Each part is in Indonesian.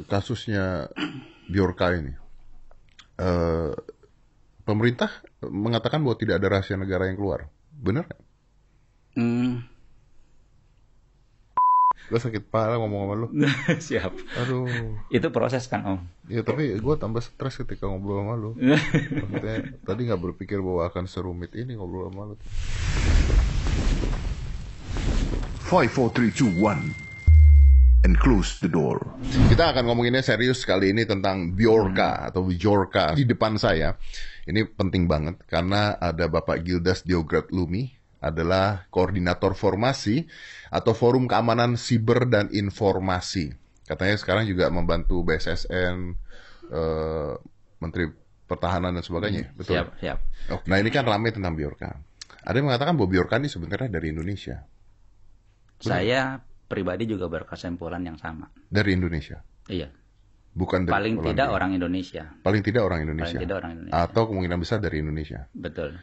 kasusnya Bjorka ini, uh, pemerintah mengatakan bahwa tidak ada rahasia negara yang keluar, benar? Hmm. Gue sakit pala ngomong sama lo Siap. Aduh. Itu proses kan om. ya tapi gue tambah stres ketika ngobrol sama lo tadi nggak berpikir bahwa akan serumit ini ngobrol sama lo Five, four, three, two, one and close the door. Kita akan ngomonginnya serius kali ini tentang Bjorka hmm. atau Bjorka di depan saya. Ini penting banget karena ada Bapak Gildas Diograt Lumi adalah koordinator formasi atau forum keamanan siber dan informasi. Katanya sekarang juga membantu BSSN, uh, eh, Menteri Pertahanan dan sebagainya. Hmm, betul. Siap, siap. Okay. Nah ini kan ramai tentang Bjorka. Ada yang mengatakan bahwa Bjorka ini sebenarnya dari Indonesia. Saya pribadi juga berkesimpulan yang sama. Dari Indonesia? Iya. Bukan dari paling Polandia. tidak orang Indonesia. Paling tidak orang Indonesia. Paling tidak orang Indonesia. Atau kemungkinan besar dari Indonesia. Betul.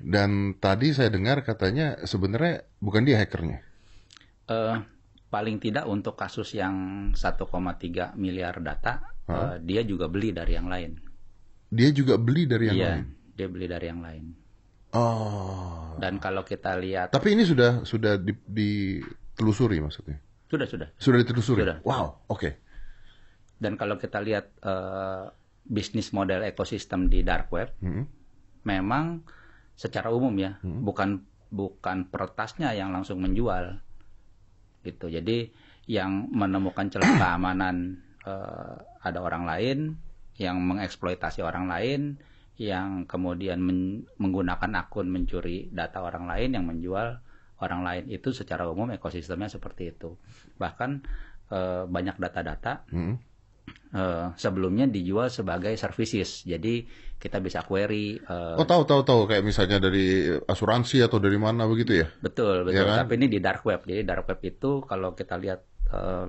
Dan tadi saya dengar katanya sebenarnya bukan dia hackernya. Uh, paling tidak untuk kasus yang 1,3 miliar data, huh? uh, eh, dia juga beli dari yang lain. Dia juga beli dari yang iya, lain. Dia beli dari yang lain. Oh. Dan kalau kita lihat. Tapi ini sudah sudah di, di ditelusuri maksudnya? Sudah, sudah. Sudah ditelusuri? Sudah. Wow, oke. Okay. Dan kalau kita lihat uh, bisnis model ekosistem di dark web, mm -hmm. memang secara umum ya, mm -hmm. bukan bukan pertasnya yang langsung menjual, gitu. Jadi yang menemukan celah keamanan uh, ada orang lain, yang mengeksploitasi orang lain, yang kemudian men menggunakan akun mencuri data orang lain yang menjual orang lain itu secara umum ekosistemnya seperti itu bahkan eh, banyak data-data hmm. eh, sebelumnya dijual sebagai services jadi kita bisa query eh, oh tahu tahu tahu kayak misalnya dari asuransi atau dari mana begitu ya betul iya betul ya kan? tapi ini di dark web jadi dark web itu kalau kita lihat eh,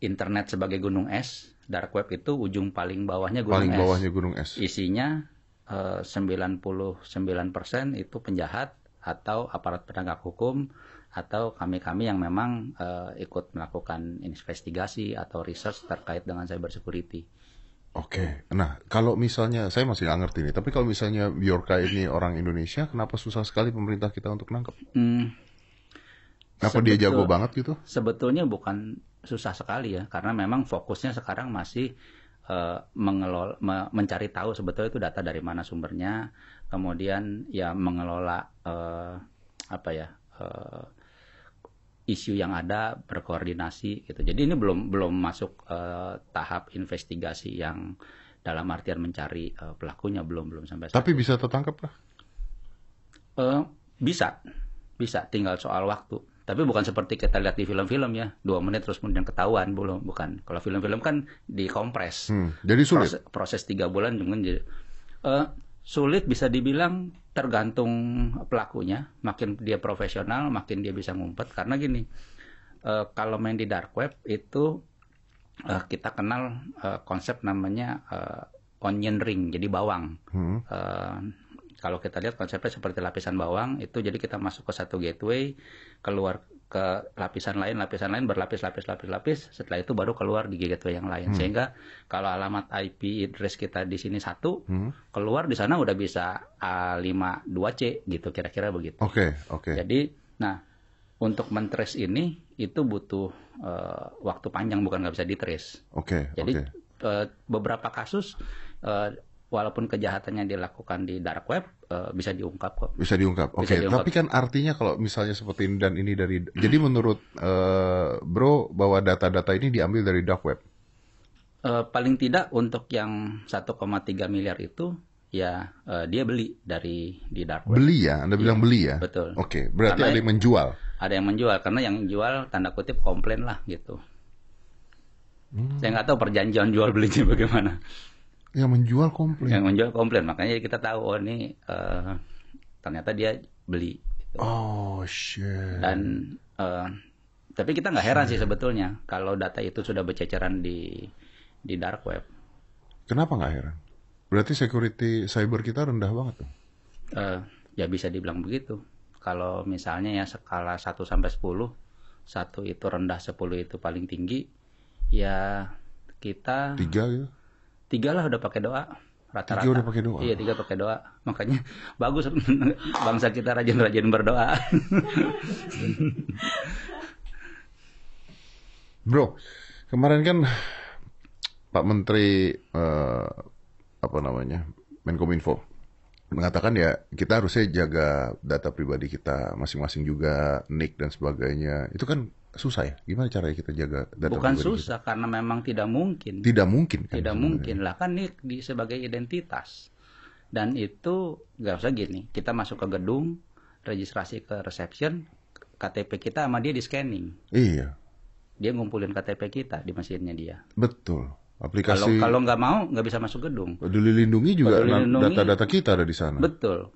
internet sebagai gunung es dark web itu ujung paling bawahnya gunung paling es. bawahnya gunung es. Isinya 99% eh, itu penjahat, atau aparat penegak hukum atau kami-kami yang memang uh, ikut melakukan investigasi atau research terkait dengan cyber security. Oke, okay. nah kalau misalnya saya masih nggak ngerti nih, tapi kalau misalnya Bjorka ini orang Indonesia, kenapa susah sekali pemerintah kita untuk nangkep? Hmm, kenapa dia jago banget gitu? Sebetulnya bukan susah sekali ya, karena memang fokusnya sekarang masih eh, me mencari tahu sebetulnya itu data dari mana sumbernya, kemudian ya mengelola eh, apa ya eh, isu yang ada berkoordinasi gitu jadi ini belum belum masuk uh, tahap investigasi yang dalam artian mencari uh, pelakunya belum belum sampai tapi bisa tertangkap lah eh, bisa bisa tinggal soal waktu tapi bukan seperti kita lihat di film-film ya dua menit terus kemudian ketahuan belum bukan kalau film-film kan dikompres hmm, jadi sulit proses, proses tiga bulan dengan uh, sulit bisa dibilang tergantung pelakunya. Makin dia profesional, makin dia bisa ngumpet. Karena gini, uh, kalau main di dark web itu uh, kita kenal uh, konsep namanya uh, onion ring, jadi bawang. Hmm. Uh, kalau kita lihat konsepnya seperti lapisan bawang, itu jadi kita masuk ke satu gateway, keluar ke lapisan lain, lapisan lain berlapis, lapis, lapis, lapis. Setelah itu baru keluar di gateway yang lain. Hmm. Sehingga kalau alamat IP address kita di sini satu, hmm. keluar di sana udah bisa A52C gitu, kira-kira begitu. Oke, okay, oke. Okay. Jadi, nah untuk mentrace ini itu butuh uh, waktu panjang, bukan nggak bisa ditrace. Oke. Okay, Jadi okay. Uh, eh, beberapa kasus uh, walaupun kejahatannya dilakukan di dark web eh, bisa diungkap kok. Bisa diungkap. Oke, okay. tapi kan artinya kalau misalnya seperti ini dan ini dari hmm. jadi menurut uh, Bro bahwa data-data ini diambil dari dark web. Uh, paling tidak untuk yang 1,3 miliar itu ya uh, dia beli dari di dark web. Beli ya, Anda iya, bilang ya, beli ya. Betul. Oke, okay. berarti karena ada yang menjual. Ada yang menjual karena yang jual tanda kutip komplain lah gitu. Hmm. Saya nggak tahu perjanjian jual belinya bagaimana yang menjual komplain yang menjual komplain makanya kita tahu oh ini uh, ternyata dia beli gitu. oh shit dan uh, tapi kita nggak heran shit. sih sebetulnya kalau data itu sudah berceceran di di dark web kenapa nggak heran berarti security cyber kita rendah banget tuh uh, ya bisa dibilang begitu kalau misalnya ya skala 1 sampai sepuluh satu itu rendah sepuluh itu paling tinggi ya kita tiga gitu tiga lah udah pakai doa rata-rata. Tiga udah pakai doa. Iya tiga pakai doa. Makanya bagus bangsa kita rajin-rajin berdoa. Bro, kemarin kan Pak Menteri uh, apa namanya Menkominfo mengatakan ya kita harusnya jaga data pribadi kita masing-masing juga nick dan sebagainya. Itu kan susah ya? Gimana caranya kita jaga data Bukan susah kita? karena memang tidak mungkin. Tidak mungkin kan? Tidak mungkin lah kan ini di, sebagai identitas. Dan itu nggak usah gini, kita masuk ke gedung, registrasi ke reception, KTP kita sama dia di scanning. Iya. Dia ngumpulin KTP kita di mesinnya dia. Betul. Aplikasi kalau nggak mau nggak bisa masuk gedung. Peduli lindungi juga data-data kita ada di sana. Betul.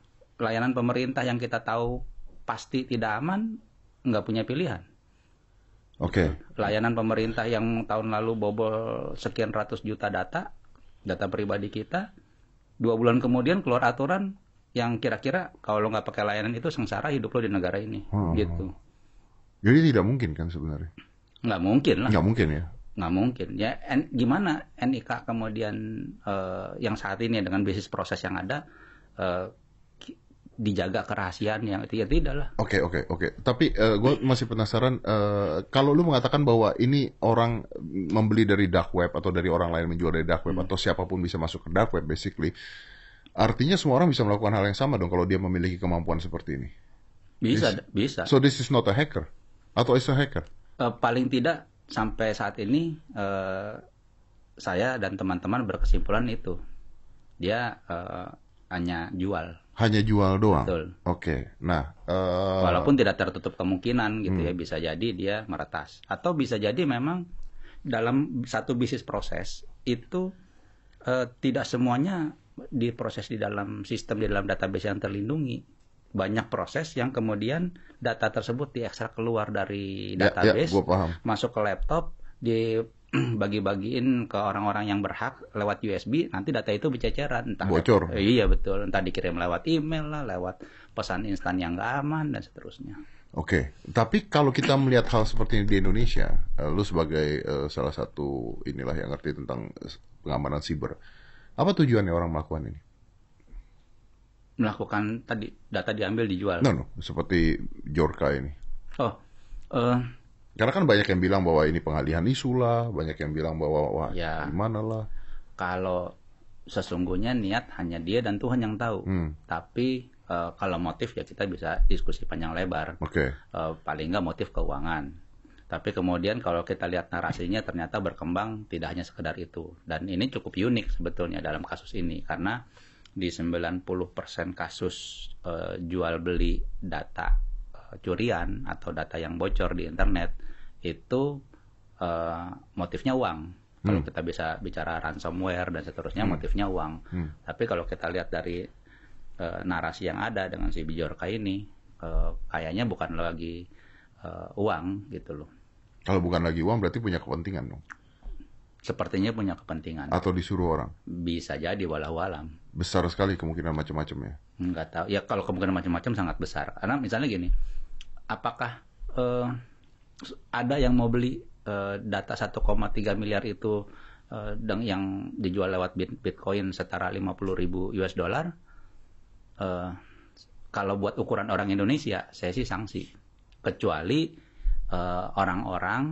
Layanan pemerintah yang kita tahu pasti tidak aman nggak punya pilihan Oke. Okay. Layanan pemerintah yang tahun lalu bobol sekian ratus juta data, data pribadi kita, dua bulan kemudian keluar aturan yang kira-kira kalau lo nggak pakai layanan itu sengsara hidup lo di negara ini, hmm. gitu. Jadi tidak mungkin kan sebenarnya? Nggak mungkin lah. Nggak mungkin ya? Nggak mungkin. Ya, en, gimana NIK kemudian uh, yang saat ini dengan bisnis proses yang ada, uh, dijaga kerahasiaannya ya tidak lah oke okay, oke okay, oke okay. tapi uh, eh, gue masih penasaran uh, kalau lu mengatakan bahwa ini orang membeli dari dark web atau dari orang lain menjual dari dark web hmm. atau siapapun bisa masuk ke dark web basically artinya semua orang bisa melakukan hal yang sama dong kalau dia memiliki kemampuan seperti ini bisa this, bisa so this is not a hacker atau is a hacker uh, paling tidak sampai saat ini uh, saya dan teman-teman berkesimpulan itu dia uh, hanya jual hanya jual doang. Oke. Nah, uh... walaupun tidak tertutup kemungkinan gitu ya, hmm. ya bisa jadi dia meretas atau bisa jadi memang dalam satu bisnis proses itu uh, tidak semuanya diproses di dalam sistem di dalam database yang terlindungi. Banyak proses yang kemudian data tersebut diekstrak keluar dari database, ya, ya, masuk ke laptop, di bagi-bagiin ke orang-orang yang berhak lewat USB nanti data itu berceceran entah bocor eh, iya betul entah dikirim lewat email lah lewat pesan instan yang nggak aman dan seterusnya oke okay. tapi kalau kita melihat hal seperti ini di Indonesia eh, lu sebagai uh, salah satu inilah yang ngerti tentang eh, pengamanan siber apa tujuannya orang melakukan ini melakukan tadi data diambil dijual no no seperti Jorka ini oh uh, karena kan banyak yang bilang bahwa ini pengalihan isu lah, banyak yang bilang bahwa wah ya, gimana lah. Kalau sesungguhnya niat hanya dia dan Tuhan yang tahu. Hmm. Tapi e, kalau motif ya kita bisa diskusi panjang lebar. Oke. Okay. Eh, paling nggak motif keuangan. Tapi kemudian kalau kita lihat narasinya ternyata berkembang tidak hanya sekedar itu. Dan ini cukup unik sebetulnya dalam kasus ini karena di 90% kasus e, jual beli data curian atau data yang bocor di internet itu uh, motifnya uang. Kalau hmm. kita bisa bicara ransomware dan seterusnya hmm. motifnya uang. Hmm. Tapi kalau kita lihat dari uh, narasi yang ada dengan si Bjorka ini, uh, kayaknya bukan lagi uh, uang gitu loh. Kalau bukan lagi uang berarti punya kepentingan dong. Sepertinya punya kepentingan. Atau disuruh orang. Bisa jadi walau alam. Besar sekali kemungkinan macam-macam ya. Enggak tahu. Ya kalau kemungkinan macam-macam sangat besar. Karena misalnya gini, apakah uh, ada yang mau beli uh, data 1,3 miliar itu uh, yang dijual lewat Bitcoin setara 50 ribu US dollar? Uh, kalau buat ukuran orang Indonesia, saya sih sanksi. Kecuali orang-orang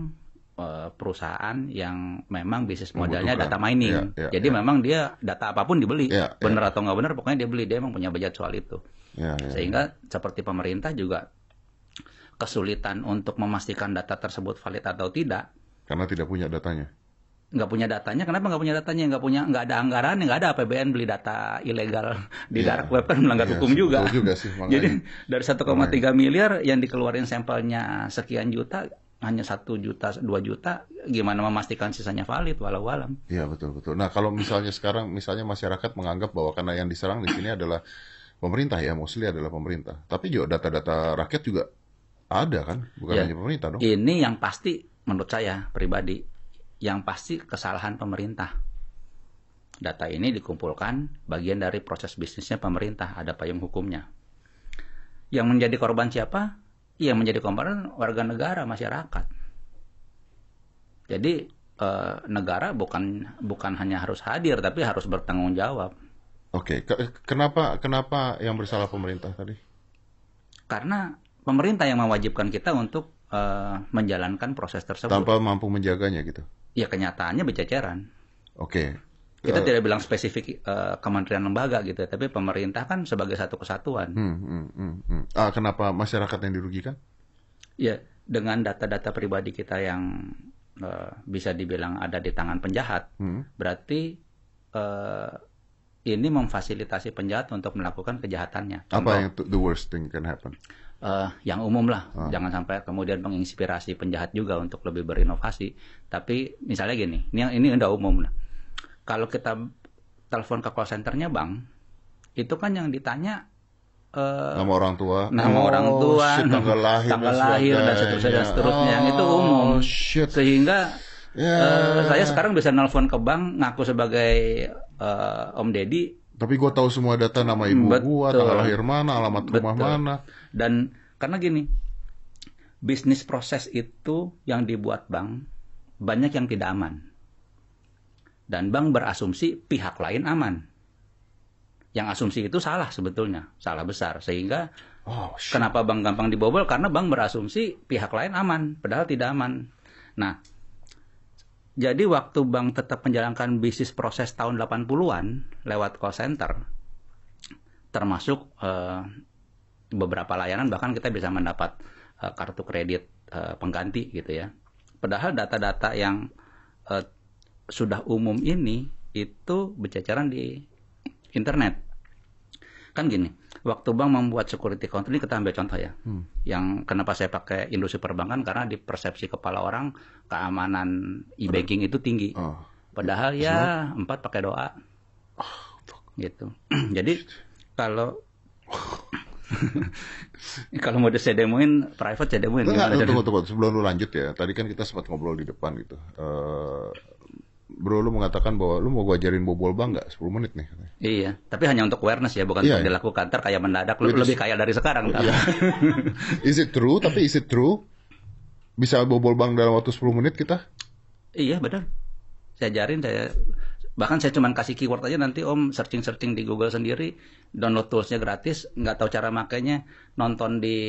uh, uh, perusahaan yang memang bisnis modalnya data mining. Yeah, yeah, Jadi yeah. memang dia data apapun dibeli, yeah, iya. benar atau nggak benar, pokoknya dia beli dia memang punya budget soal itu. Yeah, yeah, Sehingga iya. seperti pemerintah juga kesulitan untuk memastikan data tersebut valid atau tidak. Karena tidak punya datanya. Nggak punya datanya, kenapa nggak punya datanya? Nggak punya, nggak ada anggaran, nggak ada APBN beli data ilegal di yeah. dark web kan melanggar yeah, hukum juga. juga sih, Jadi dari 1,3 miliar yang dikeluarin sampelnya sekian juta, hanya satu juta, dua juta, gimana memastikan sisanya valid walau alam? Iya betul betul. Nah kalau misalnya sekarang, misalnya masyarakat menganggap bahwa karena yang diserang di sini adalah pemerintah ya, mostly adalah pemerintah. Tapi juga data-data rakyat juga ada kan, bukan ya, hanya pemerintah dong. Ini yang pasti menurut saya pribadi, yang pasti kesalahan pemerintah. Data ini dikumpulkan bagian dari proses bisnisnya pemerintah, ada payung hukumnya. Yang menjadi korban siapa? Ya, yang menjadi korban warga negara, masyarakat. Jadi eh, negara bukan bukan hanya harus hadir, tapi harus bertanggung jawab. Oke, kenapa kenapa yang bersalah pemerintah tadi? Karena pemerintah yang mewajibkan kita untuk uh, menjalankan proses tersebut. Tanpa mampu menjaganya gitu. Ya kenyataannya berjajaran. Oke. Okay kita uh, tidak bilang spesifik uh, kementerian lembaga gitu, tapi pemerintah kan sebagai satu kesatuan. Hmm, hmm, hmm, hmm, Ah, kenapa masyarakat yang dirugikan? Ya, dengan data-data pribadi kita yang uh, bisa dibilang ada di tangan penjahat, hmm. berarti uh, ini memfasilitasi penjahat untuk melakukan kejahatannya. Contoh, Apa yang the worst thing can happen? uh, yang umum lah. Hmm. Jangan sampai kemudian menginspirasi penjahat juga untuk lebih berinovasi. Tapi misalnya gini, ini yang ini udah umum lah. Kalau kita telepon ke call centernya bang, itu kan yang ditanya uh, nama orang tua, nama oh, orang tua, shit, tanggal lahir, tanggal lahir dan seterusnya dan seterusnya. Oh, itu umum. Shit. Sehingga yeah. Ya. uh, saya sekarang bisa nelfon ke bank ngaku sebagai uh, Om Deddy tapi gue tahu semua data nama ibu gue, tanggal lahir mana, alamat Betul. rumah mana. Dan karena gini, bisnis proses itu yang dibuat bank banyak yang tidak aman. Dan bank berasumsi pihak lain aman. Yang asumsi itu salah sebetulnya, salah besar. Sehingga oh, kenapa bank gampang dibobol? Karena bank berasumsi pihak lain aman, padahal tidak aman. Nah, jadi waktu bank tetap menjalankan bisnis proses tahun 80-an lewat call center, termasuk uh, beberapa layanan bahkan kita bisa mendapat uh, kartu kredit uh, pengganti gitu ya. Padahal data-data yang uh, sudah umum ini itu berceceran di internet. Kan gini, waktu bank membuat security control ini kita ambil contoh ya. Hmm. Yang kenapa saya pakai industri perbankan karena di persepsi kepala orang keamanan e-banking itu tinggi. Oh. Padahal ya empat pakai doa. Oh, gitu. Jadi kalau kalau mau saya demoin private saya demoin. tunggu, tunggu, tunggu. Sebelum lu lanjut ya. Tadi kan kita sempat ngobrol di depan gitu. Uh, bro lu mengatakan bahwa lu mau gua ajarin bobol bang nggak 10 menit nih iya tapi hanya untuk awareness ya bukan yeah, iya. dilakukan ter kayak mendadak lu lebih kaya dari sekarang kan? is it true tapi is it true bisa bobol bang dalam waktu 10 menit kita iya benar saya ajarin saya bahkan saya cuma kasih keyword aja nanti om searching searching di Google sendiri download toolsnya gratis nggak tahu cara makainya nonton di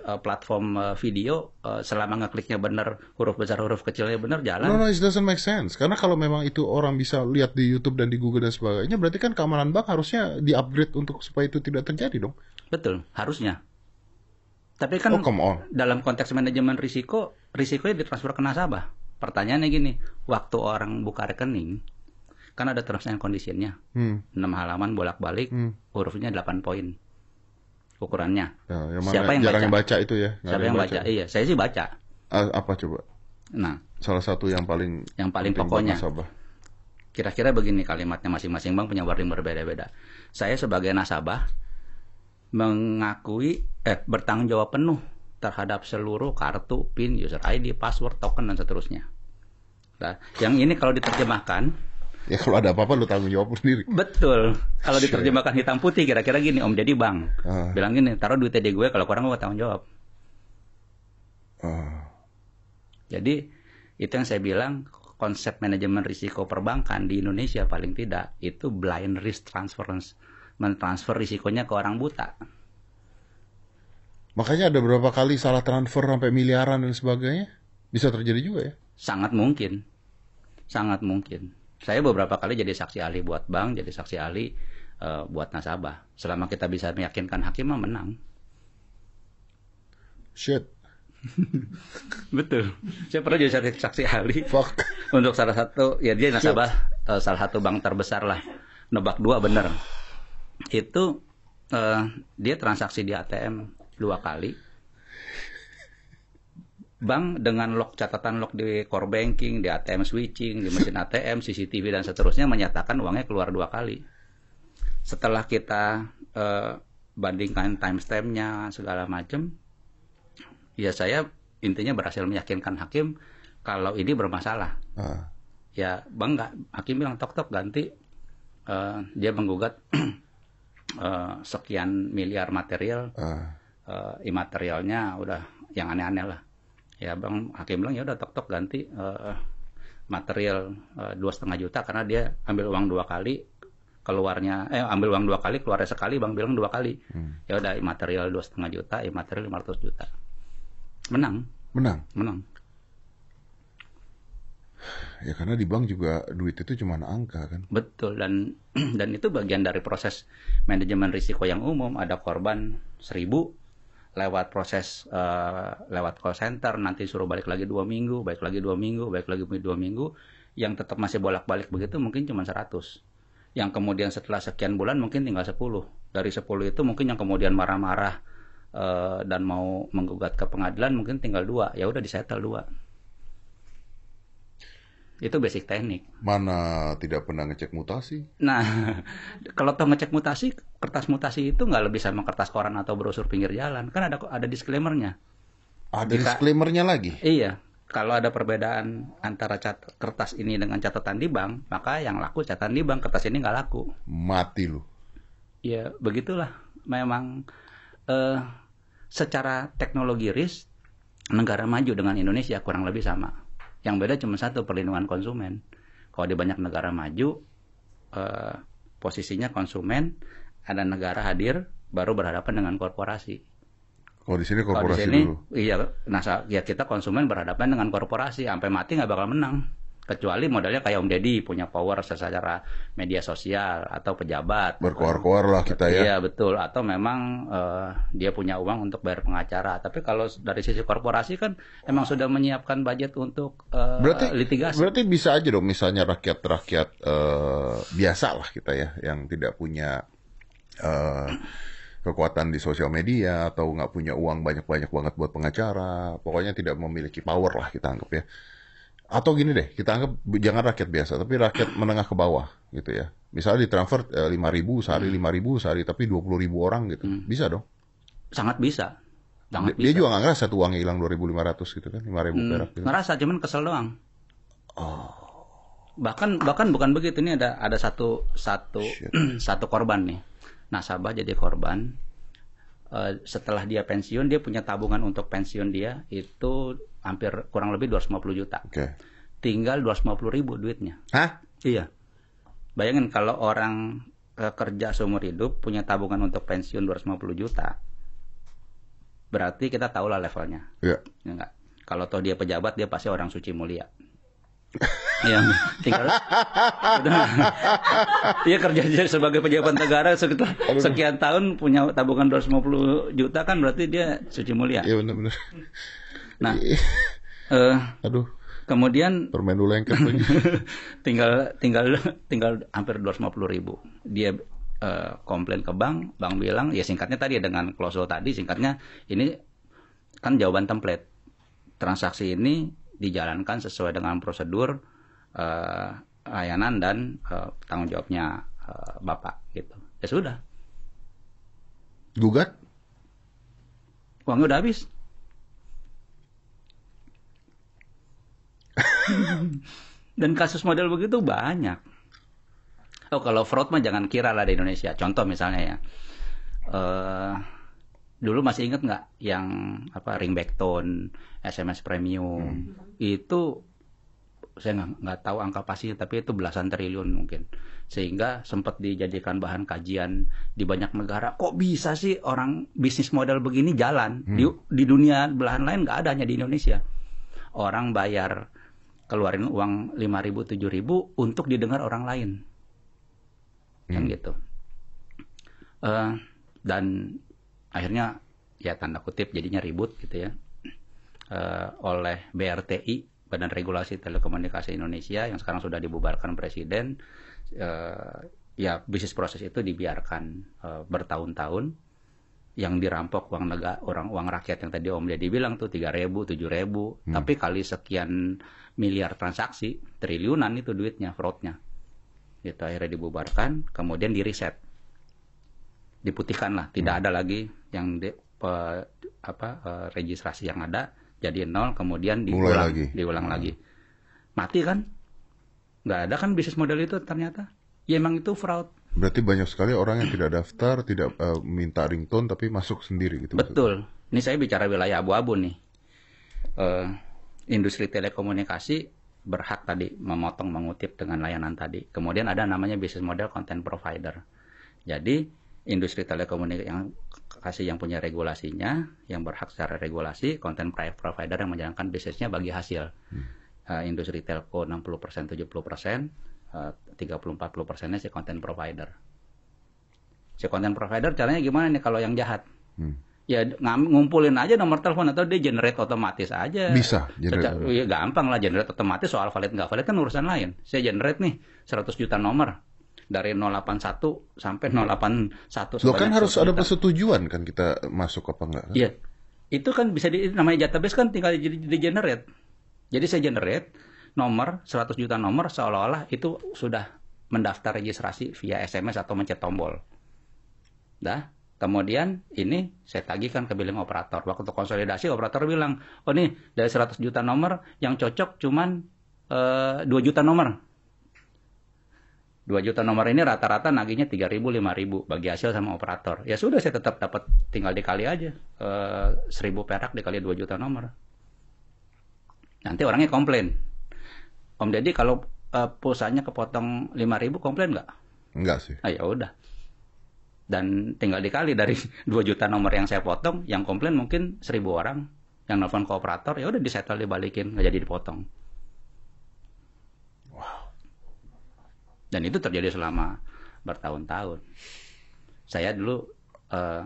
uh, platform uh, video uh, selama ngekliknya bener huruf besar huruf kecilnya bener jalan no no it doesn't make sense karena kalau memang itu orang bisa lihat di YouTube dan di Google dan sebagainya berarti kan keamanan bank harusnya di upgrade untuk supaya itu tidak terjadi dong betul harusnya tapi kan oh, come dalam konteks manajemen risiko, risikonya ditransfer ke nasabah. Pertanyaannya gini, waktu orang buka rekening, kan ada terms and conditionnya hmm. 6 halaman bolak-balik hmm. hurufnya 8 poin ukurannya ya, yang siapa yang baca? baca itu ya Nggak siapa yang baca. baca iya saya sih baca apa coba nah salah satu yang paling yang paling pokoknya kira-kira begini kalimatnya masing-masing bang punya wording berbeda-beda saya sebagai nasabah mengakui eh bertanggung jawab penuh terhadap seluruh kartu, PIN, user ID, password, token dan seterusnya. Nah, yang ini kalau diterjemahkan Ya kalau ada apa-apa lu tanggung jawab sendiri. Betul. Kalau diterjemahkan hitam putih kira-kira gini Om. Jadi bang, uh. bilang gini, taruh duitnya di gue kalau kurang gue tanggung jawab. Uh. Jadi itu yang saya bilang konsep manajemen risiko perbankan di Indonesia paling tidak itu blind risk transference mentransfer risikonya ke orang buta. Makanya ada berapa kali salah transfer sampai miliaran dan sebagainya bisa terjadi juga ya? Sangat mungkin, sangat mungkin saya beberapa kali jadi saksi ahli buat bank, jadi saksi ahli uh, buat nasabah. Selama kita bisa meyakinkan hakim mah menang. Shit. Betul. Saya pernah jadi saksi, saksi ahli Fuck. untuk salah satu ya dia nasabah uh, salah satu bank terbesar lah. Nebak dua bener. Itu uh, dia transaksi di ATM dua kali bank dengan log catatan log di core banking, di ATM switching, di mesin ATM, CCTV dan seterusnya menyatakan uangnya keluar dua kali. Setelah kita uh, bandingkan timestampnya segala macam, ya saya intinya berhasil meyakinkan hakim kalau ini bermasalah. Uh. Ya bang nggak, hakim bilang tok tok ganti. uh, dia menggugat uh, sekian miliar material, uh. Ah. imaterialnya udah yang aneh-aneh lah ya bang hakim bilang ya udah tok tok ganti uh, material eh, dua setengah juta karena dia ambil uang dua kali keluarnya eh ambil uang dua kali keluarnya sekali bang bilang dua kali hmm. ya udah ya material dua setengah juta ya material lima ratus juta menang menang menang ya karena di bank juga duit itu cuma angka kan betul dan dan itu bagian dari proses manajemen risiko yang umum ada korban seribu lewat proses uh, lewat call center nanti suruh balik lagi dua minggu balik lagi dua minggu balik lagi dua minggu yang tetap masih bolak-balik begitu mungkin cuma 100 yang kemudian setelah sekian bulan mungkin tinggal 10 dari 10 itu mungkin yang kemudian marah-marah uh, dan mau menggugat ke pengadilan mungkin tinggal dua ya udah disetel dua itu basic teknik. Mana tidak pernah ngecek mutasi? Nah, kalau toh ngecek mutasi, kertas mutasi itu nggak lebih sama kertas koran atau brosur pinggir jalan. Kan ada ada disclaimernya. Ada Jika, disclaimernya lagi? Iya. Kalau ada perbedaan antara cat, kertas ini dengan catatan di bank, maka yang laku catatan di bank, kertas ini nggak laku. Mati lu. Ya, begitulah. Memang eh, secara teknologi risk, negara maju dengan Indonesia kurang lebih sama yang beda cuma satu perlindungan konsumen. Kalau di banyak negara maju, eh, posisinya konsumen ada negara hadir baru berhadapan dengan korporasi. Kalau di sini korporasi di sini, dulu. Iya, nah ya kita konsumen berhadapan dengan korporasi, sampai mati nggak bakal menang kecuali modalnya kayak Om Deddy punya power secara media sosial atau pejabat berkuar-kuar lah kita ya iya betul atau memang uh, dia punya uang untuk bayar pengacara tapi kalau dari sisi korporasi kan emang sudah menyiapkan budget untuk uh, berarti, litigasi berarti bisa aja dong misalnya rakyat-rakyat uh, biasa lah kita ya yang tidak punya uh, kekuatan di sosial media atau nggak punya uang banyak-banyak banget buat pengacara pokoknya tidak memiliki power lah kita anggap ya atau gini deh kita anggap jangan rakyat biasa tapi rakyat menengah ke bawah gitu ya misalnya di transfer eh, lima ribu sehari hmm. lima ribu sehari tapi dua puluh ribu orang gitu hmm. bisa dong sangat bisa sangat dia, bisa. juga nggak ngerasa tuh uangnya hilang dua ribu lima ratus gitu kan lima ribu hmm, perak gitu. ngerasa cuman kesel doang oh. bahkan bahkan bukan begitu ini ada ada satu satu satu korban nih nasabah jadi korban eh, setelah dia pensiun dia punya tabungan untuk pensiun dia itu hampir kurang lebih 250 juta. Okay. Tinggal 250 ribu duitnya. Hah? Iya. Bayangin kalau orang uh, kerja seumur hidup punya tabungan untuk pensiun 250 juta, berarti kita tahulah levelnya. Iya. Yeah. Enggak. Kalau toh dia pejabat, dia pasti orang suci mulia. Iya, tinggal dia kerja sebagai pejabat negara sekitar sekian tahun punya tabungan 250 juta kan berarti dia suci mulia. Iya benar-benar. Nah, uh, aduh. Kemudian permen dulu yang tinggal tinggal tinggal hampir 250 ribu. Dia uh, komplain ke bank, bank bilang ya singkatnya tadi dengan klausul tadi singkatnya ini kan jawaban template. Transaksi ini dijalankan sesuai dengan prosedur uh, layanan dan uh, tanggung jawabnya uh, bapak gitu. Ya sudah. Gugat? Uangnya udah habis. Dan kasus model begitu banyak. Oh kalau fraud mah jangan kira lah di Indonesia. Contoh misalnya ya, uh, dulu masih ingat nggak yang apa ringback tone, SMS premium hmm. itu saya nggak nggak tahu angka pasti tapi itu belasan triliun mungkin sehingga sempat dijadikan bahan kajian di banyak negara kok bisa sih orang bisnis model begini jalan hmm. di di dunia belahan lain nggak ada hanya di Indonesia orang bayar keluarin uang lima ribu tujuh ribu untuk didengar orang lain kan hmm. kan gitu uh, dan akhirnya ya tanda kutip jadinya ribut gitu ya uh, oleh BRTI Badan Regulasi Telekomunikasi Indonesia yang sekarang sudah dibubarkan presiden uh, ya bisnis proses itu dibiarkan uh, bertahun-tahun yang dirampok uang negara orang uang rakyat yang tadi Om jadi bilang tuh tiga ribu tujuh ribu hmm. tapi kali sekian miliar transaksi triliunan itu duitnya fraudnya itu akhirnya dibubarkan kemudian diriset diputihkan lah tidak hmm. ada lagi yang di, pe, apa e, registrasi yang ada jadi nol kemudian diulang Mulai lagi. diulang hmm. lagi mati kan nggak ada kan bisnis model itu ternyata ya emang itu fraud Berarti banyak sekali orang yang tidak daftar, tidak uh, minta ringtone tapi masuk sendiri gitu. Betul. Maksudnya. Ini saya bicara wilayah abu-abu nih. Uh, industri telekomunikasi berhak tadi memotong mengutip dengan layanan tadi. Kemudian ada namanya bisnis model content provider. Jadi industri telekomunikasi yang yang punya regulasinya, yang berhak secara regulasi, content provider yang menjalankan bisnisnya bagi hasil. Hmm. Uh, industri telco 60%, 70%, 30-40 eh, persennya si content provider. Si content provider caranya gimana nih kalau yang jahat? Hmm. Ya ngumpulin aja nomor telepon atau dia generate otomatis aja. Bisa. Generate. Ya, gampang lah generate otomatis soal valid nggak valid kan urusan lain. Saya generate nih 100 juta nomor dari 081 sampai 081. Hmm. lo kan harus ada persetujuan kan kita masuk apa enggak? Kan? Iya. Itu kan bisa di namanya database kan tinggal di, di generate. Jadi saya generate nomor 100 juta nomor seolah-olah itu sudah mendaftar registrasi via SMS atau mencet tombol. Dah, kemudian ini saya tagihkan ke billing operator. Waktu konsolidasi operator bilang, "Oh nih, dari 100 juta nomor yang cocok cuman eh, 2 juta nomor." 2 juta nomor ini rata-rata nagihnya 3.000 5.000 bagi hasil sama operator. Ya sudah saya tetap dapat tinggal dikali aja eh, 1.000 perak dikali 2 juta nomor. Nanti orangnya komplain, Om Deddy kalau uh, pulsanya kepotong 5000 komplain nggak? Nggak sih. Ah, ya udah. Dan tinggal dikali dari 2 juta nomor yang saya potong, yang komplain mungkin 1000 orang, yang nelfon ke operator ya udah disetel dibalikin, nggak jadi dipotong. Wow. Dan itu terjadi selama bertahun-tahun. Saya dulu uh,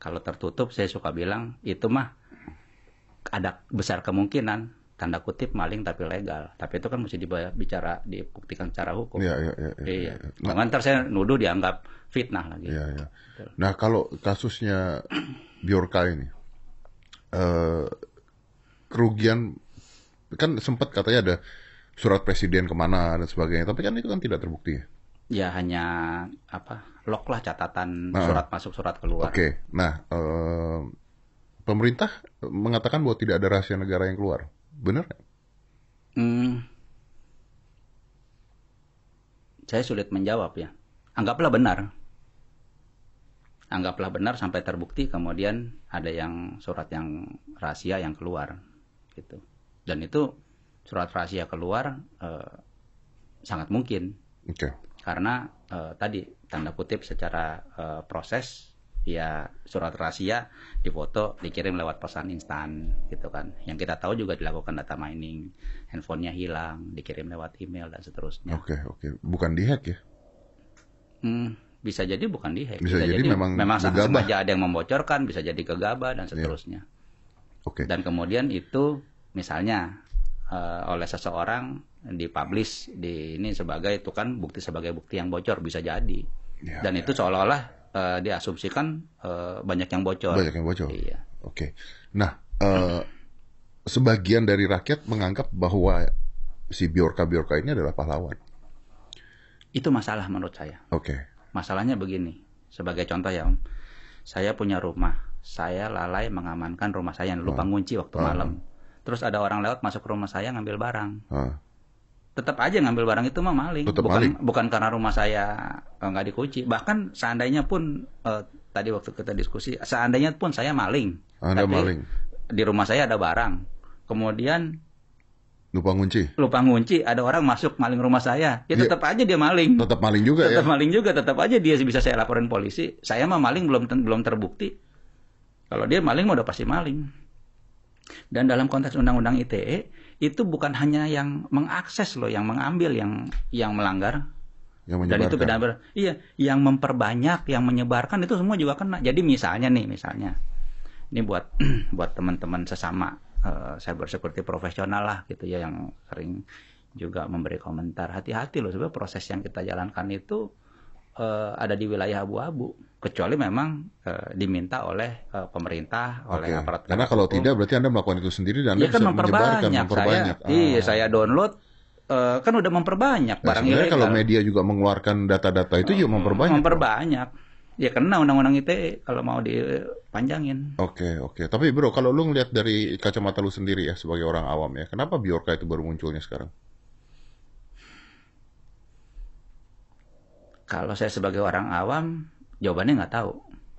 kalau tertutup saya suka bilang itu mah ada besar kemungkinan tanda kutip maling tapi legal. Tapi itu kan mesti dibicara dibuktikan secara hukum. Iya, iya, iya. iya. iya. iya. Nah, Jangan ntar saya nuduh dianggap fitnah lagi. Iya, iya. Nah, kalau kasusnya Biorka ini eh kerugian kan sempat katanya ada surat presiden kemana dan sebagainya, tapi kan itu kan tidak terbukti. Ya hanya apa lock lah catatan nah, surat masuk surat keluar. Oke, okay. nah eh, pemerintah mengatakan bahwa tidak ada rahasia negara yang keluar. Benar? Hmm. Saya sulit menjawab ya. Anggaplah benar. Anggaplah benar sampai terbukti kemudian ada yang surat yang rahasia yang keluar gitu. Dan itu surat rahasia keluar eh, sangat mungkin. Okay. Karena eh, tadi tanda kutip secara eh, proses ya surat rahasia difoto dikirim lewat pesan instan gitu kan yang kita tahu juga dilakukan data mining handphonenya hilang dikirim lewat email dan seterusnya oke okay, oke okay. bukan dihack ya hmm, bisa jadi bukan dihack bisa, bisa jadi, jadi memang memang sengaja ada yang membocorkan bisa jadi gegabah dan iya. seterusnya yeah. oke okay. dan kemudian itu misalnya uh, oleh seseorang dipublish di ini sebagai itu kan bukti sebagai bukti yang bocor bisa jadi ya, dan ya. itu seolah-olah uh, diasumsikan uh, banyak yang bocor. Banyak yang bocor. Iya. Oke. Okay. Nah, uh, sebagian dari rakyat menganggap bahwa si Biorka Biorka ini adalah pahlawan. Itu masalah menurut saya. Oke. Okay. Masalahnya begini, sebagai contoh ya saya punya rumah, saya lalai mengamankan rumah saya, yang lupa ah. ngunci waktu ah. malam. Terus ada orang lewat masuk rumah saya ngambil barang. Ah tetap aja ngambil barang itu mah maling. Tetap bukan maling. bukan karena rumah saya eh, nggak dikunci. Bahkan seandainya pun uh, tadi waktu kita diskusi, seandainya pun saya maling. Anda tapi maling. Di rumah saya ada barang. Kemudian lupa ngunci lupa ngunci ada orang masuk maling rumah saya ya, iya. tetap aja dia maling tetap maling juga tetap ya? maling juga tetap aja dia bisa saya laporin polisi saya mah maling belum belum terbukti kalau dia maling mah udah pasti maling dan dalam konteks undang-undang ITE itu bukan hanya yang mengakses loh, yang mengambil, yang yang melanggar. Yang Dan itu benar-benar Iya, yang memperbanyak, yang menyebarkan itu semua juga kena. Jadi misalnya nih, misalnya, ini buat buat teman-teman sesama uh, cyber security profesional lah gitu ya yang sering juga memberi komentar hati-hati loh sebab proses yang kita jalankan itu uh, ada di wilayah abu-abu kecuali memang uh, diminta oleh uh, pemerintah oleh aparat karena kalau tidak berarti anda melakukan itu sendiri dan ya kan memperbanyak, memperbanyak. Saya, ah. iya saya download uh, kan udah memperbanyak nah, ilegal kalau kan. media juga mengeluarkan data-data itu juga ya memperbanyak memperbanyak bro. Ya karena undang-undang ITE kalau mau dipanjangin. Oke, okay, oke. Okay. Tapi bro, kalau lu ngeliat dari kacamata lu sendiri ya sebagai orang awam ya, kenapa Biorka itu baru munculnya sekarang? Kalau saya sebagai orang awam, jawabannya nggak tahu.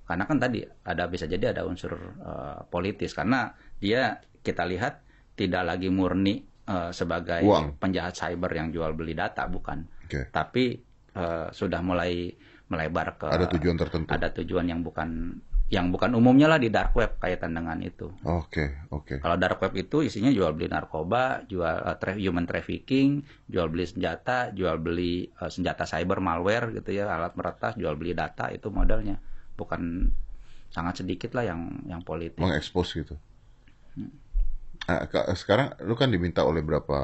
Karena kan tadi ada bisa jadi ada unsur uh, politis karena dia kita lihat tidak lagi murni uh, sebagai Uang. penjahat cyber yang jual beli data bukan, okay. tapi uh, sudah mulai melebar ke ada tujuan tertentu, ada tujuan yang bukan yang bukan umumnya lah di dark web kaitan dengan itu. Oke, okay, oke. Okay. Kalau dark web itu isinya jual beli narkoba, jual uh, tra human trafficking, jual beli senjata, jual beli uh, senjata cyber malware gitu ya, alat meretas, jual beli data itu modalnya. Bukan sangat sedikit lah yang yang politik. Mengekspos gitu. Hmm. Nah, sekarang lu kan diminta oleh berapa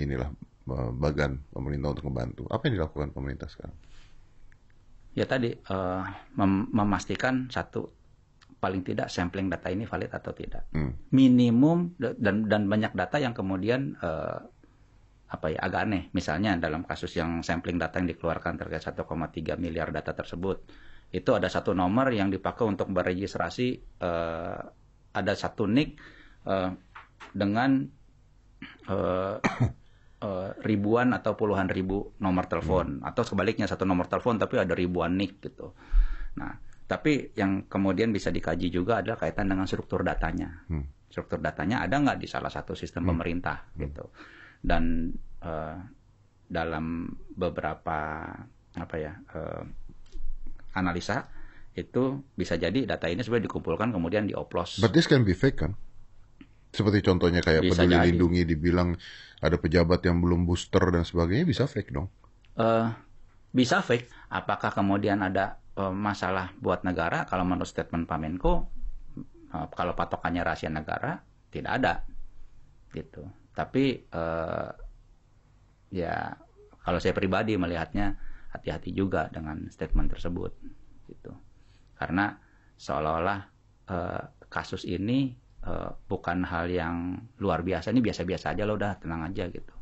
inilah eh, bagan pemerintah untuk membantu. Apa yang dilakukan pemerintah sekarang? ya tadi uh, mem memastikan satu paling tidak sampling data ini valid atau tidak hmm. minimum dan dan banyak data yang kemudian uh, apa ya agak aneh misalnya dalam kasus yang sampling data yang dikeluarkan terkait 1,3 miliar data tersebut itu ada satu nomor yang dipakai untuk beregistrasi uh, ada satu nick uh, dengan uh, Eh, ribuan atau puluhan ribu nomor telepon hmm. atau sebaliknya satu nomor telepon tapi ada ribuan nick gitu. Nah, tapi yang kemudian bisa dikaji juga adalah kaitan dengan struktur datanya. Hmm. Struktur datanya ada nggak di salah satu sistem hmm. pemerintah hmm. gitu. Dan uh, dalam beberapa apa ya uh, analisa itu bisa jadi data ini sebenarnya dikumpulkan kemudian dioplos. But this can be fake kan? Seperti contohnya kayak bisa peduli jadi. lindungi dibilang ada pejabat yang belum booster dan sebagainya bisa fake dong. Uh, bisa fake. Apakah kemudian ada uh, masalah buat negara? Kalau menurut statement Pak Menko, uh, kalau patokannya rahasia negara tidak ada, gitu. Tapi uh, ya kalau saya pribadi melihatnya hati-hati juga dengan statement tersebut, gitu. Karena seolah-olah uh, kasus ini uh, bukan hal yang luar biasa ini biasa-biasa aja lo udah tenang aja gitu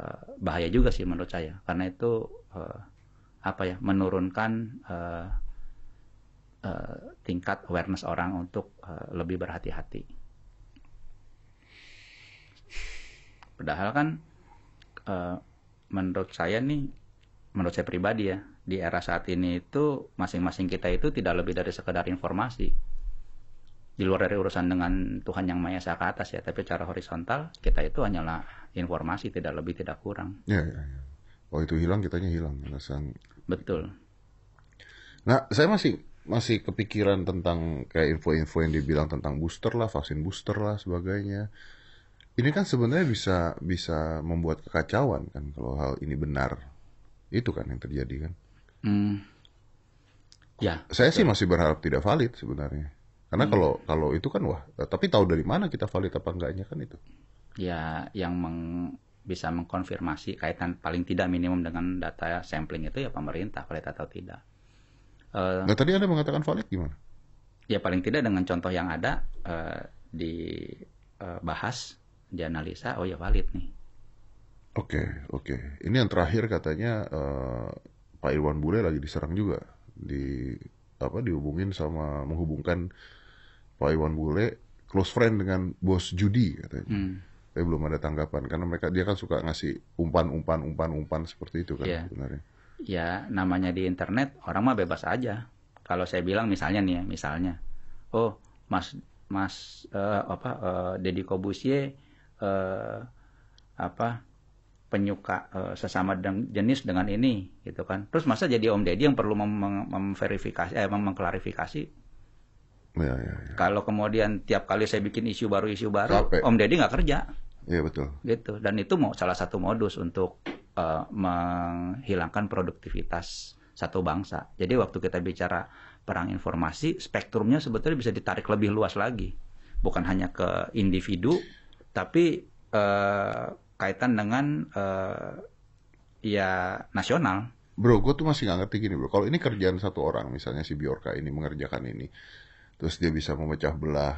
uh, bahaya juga sih menurut saya karena itu uh, apa ya menurunkan uh, uh, tingkat awareness orang untuk uh, lebih berhati-hati padahal kan uh, menurut saya nih menurut saya pribadi ya di era saat ini itu masing-masing kita itu tidak lebih dari sekedar informasi di luar dari urusan dengan Tuhan yang Maha Esa ke atas ya, tapi cara horizontal kita itu hanyalah informasi tidak lebih tidak kurang. Ya, ya, ya. Kalau itu hilang kitanya hilang alasan. Betul. Nah, saya masih masih kepikiran tentang kayak info-info yang dibilang tentang booster lah, vaksin booster lah sebagainya. Ini kan sebenarnya bisa bisa membuat kekacauan kan kalau hal ini benar. Itu kan yang terjadi kan. Hmm. Ya. Saya betul. sih masih berharap tidak valid sebenarnya. Karena hmm. kalau kalau itu kan wah, eh, tapi tahu dari mana kita valid apa enggaknya kan itu. Ya, yang meng, bisa mengkonfirmasi kaitan paling tidak minimum dengan data sampling itu ya pemerintah valid atau tidak. Uh, nah, tadi Anda mengatakan valid gimana? Ya paling tidak dengan contoh yang ada uh, eh, dibahas, uh, dianalisa, oh ya valid nih. Oke, okay, oke. Okay. Ini yang terakhir katanya uh, Pak Irwan Bule lagi diserang juga di apa dihubungin sama menghubungkan Pak Iwan Bule close friend dengan bos judi katanya. Hmm. Tapi belum ada tanggapan karena mereka dia kan suka ngasih umpan-umpan umpan-umpan seperti itu kan yeah. sebenarnya. Ya, namanya di internet orang mah bebas aja. Kalau saya bilang misalnya nih ya, misalnya, oh Mas Mas uh, apa uh, Deddy Kobusie uh, eh, apa penyuka uh, sesama deng jenis dengan ini gitu kan terus masa jadi om deddy yang perlu mem- memverifikasi eh mengklarifikasi Ya, ya, ya. Kalau kemudian tiap kali saya bikin isu baru isu baru, Capek. Om Deddy nggak kerja. Iya betul. Gitu. Dan itu mau salah satu modus untuk uh, menghilangkan produktivitas satu bangsa. Jadi waktu kita bicara perang informasi, spektrumnya sebetulnya bisa ditarik lebih luas lagi, bukan hanya ke individu, tapi uh, kaitan dengan uh, ya nasional. Bro, gue tuh masih nggak ngerti gini bro. Kalau ini kerjaan satu orang, misalnya si Biorka ini mengerjakan ini, terus dia bisa memecah belah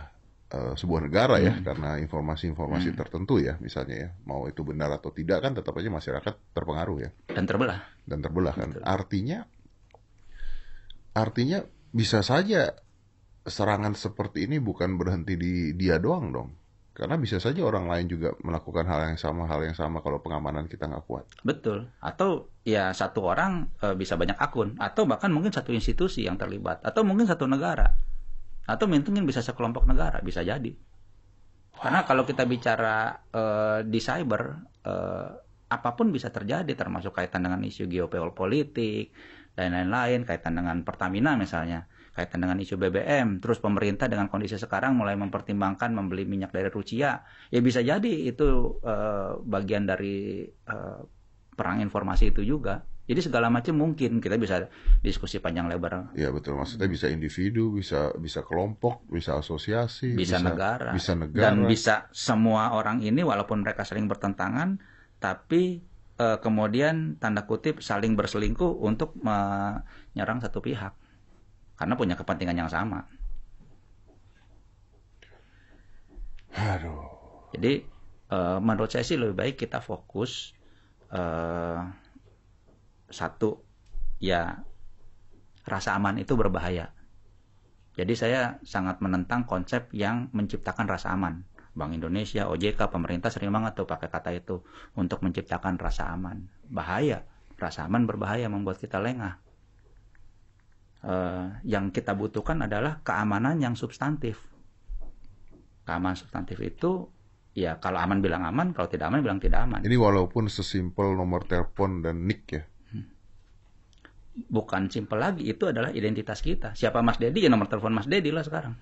uh, sebuah negara ya hmm. karena informasi-informasi hmm. tertentu ya misalnya ya mau itu benar atau tidak kan tetap aja masyarakat terpengaruh ya dan terbelah dan terbelah kan Betul. artinya artinya bisa saja serangan seperti ini bukan berhenti di dia doang dong karena bisa saja orang lain juga melakukan hal yang sama hal yang sama kalau pengamanan kita nggak kuat betul atau ya satu orang e, bisa banyak akun atau bahkan mungkin satu institusi yang terlibat atau mungkin satu negara atau mungkin bisa sekelompok negara bisa jadi karena kalau kita bicara uh, di cyber uh, apapun bisa terjadi termasuk kaitan dengan isu geopolitik dan lain-lain kaitan dengan Pertamina misalnya kaitan dengan isu BBM terus pemerintah dengan kondisi sekarang mulai mempertimbangkan membeli minyak dari Rusia ya bisa jadi itu uh, bagian dari uh, perang informasi itu juga jadi segala macam mungkin kita bisa diskusi panjang lebar. Iya betul. Maksudnya bisa individu, bisa bisa kelompok, bisa asosiasi, bisa, bisa negara, bisa negara dan bisa semua orang ini walaupun mereka saling bertentangan, tapi eh, kemudian tanda kutip saling berselingkuh untuk menyerang satu pihak karena punya kepentingan yang sama. Aduh. Jadi eh, menurut saya sih lebih baik kita fokus. Eh, satu ya rasa aman itu berbahaya. Jadi saya sangat menentang konsep yang menciptakan rasa aman. Bank Indonesia, OJK, pemerintah sering banget tuh pakai kata itu untuk menciptakan rasa aman. Bahaya, rasa aman berbahaya membuat kita lengah. Uh, yang kita butuhkan adalah keamanan yang substantif. Keamanan substantif itu ya kalau aman bilang aman, kalau tidak aman bilang tidak aman. Ini walaupun sesimpel nomor telepon dan nick ya bukan simpel lagi itu adalah identitas kita siapa Mas Dedi ya nomor telepon Mas Dedi lah sekarang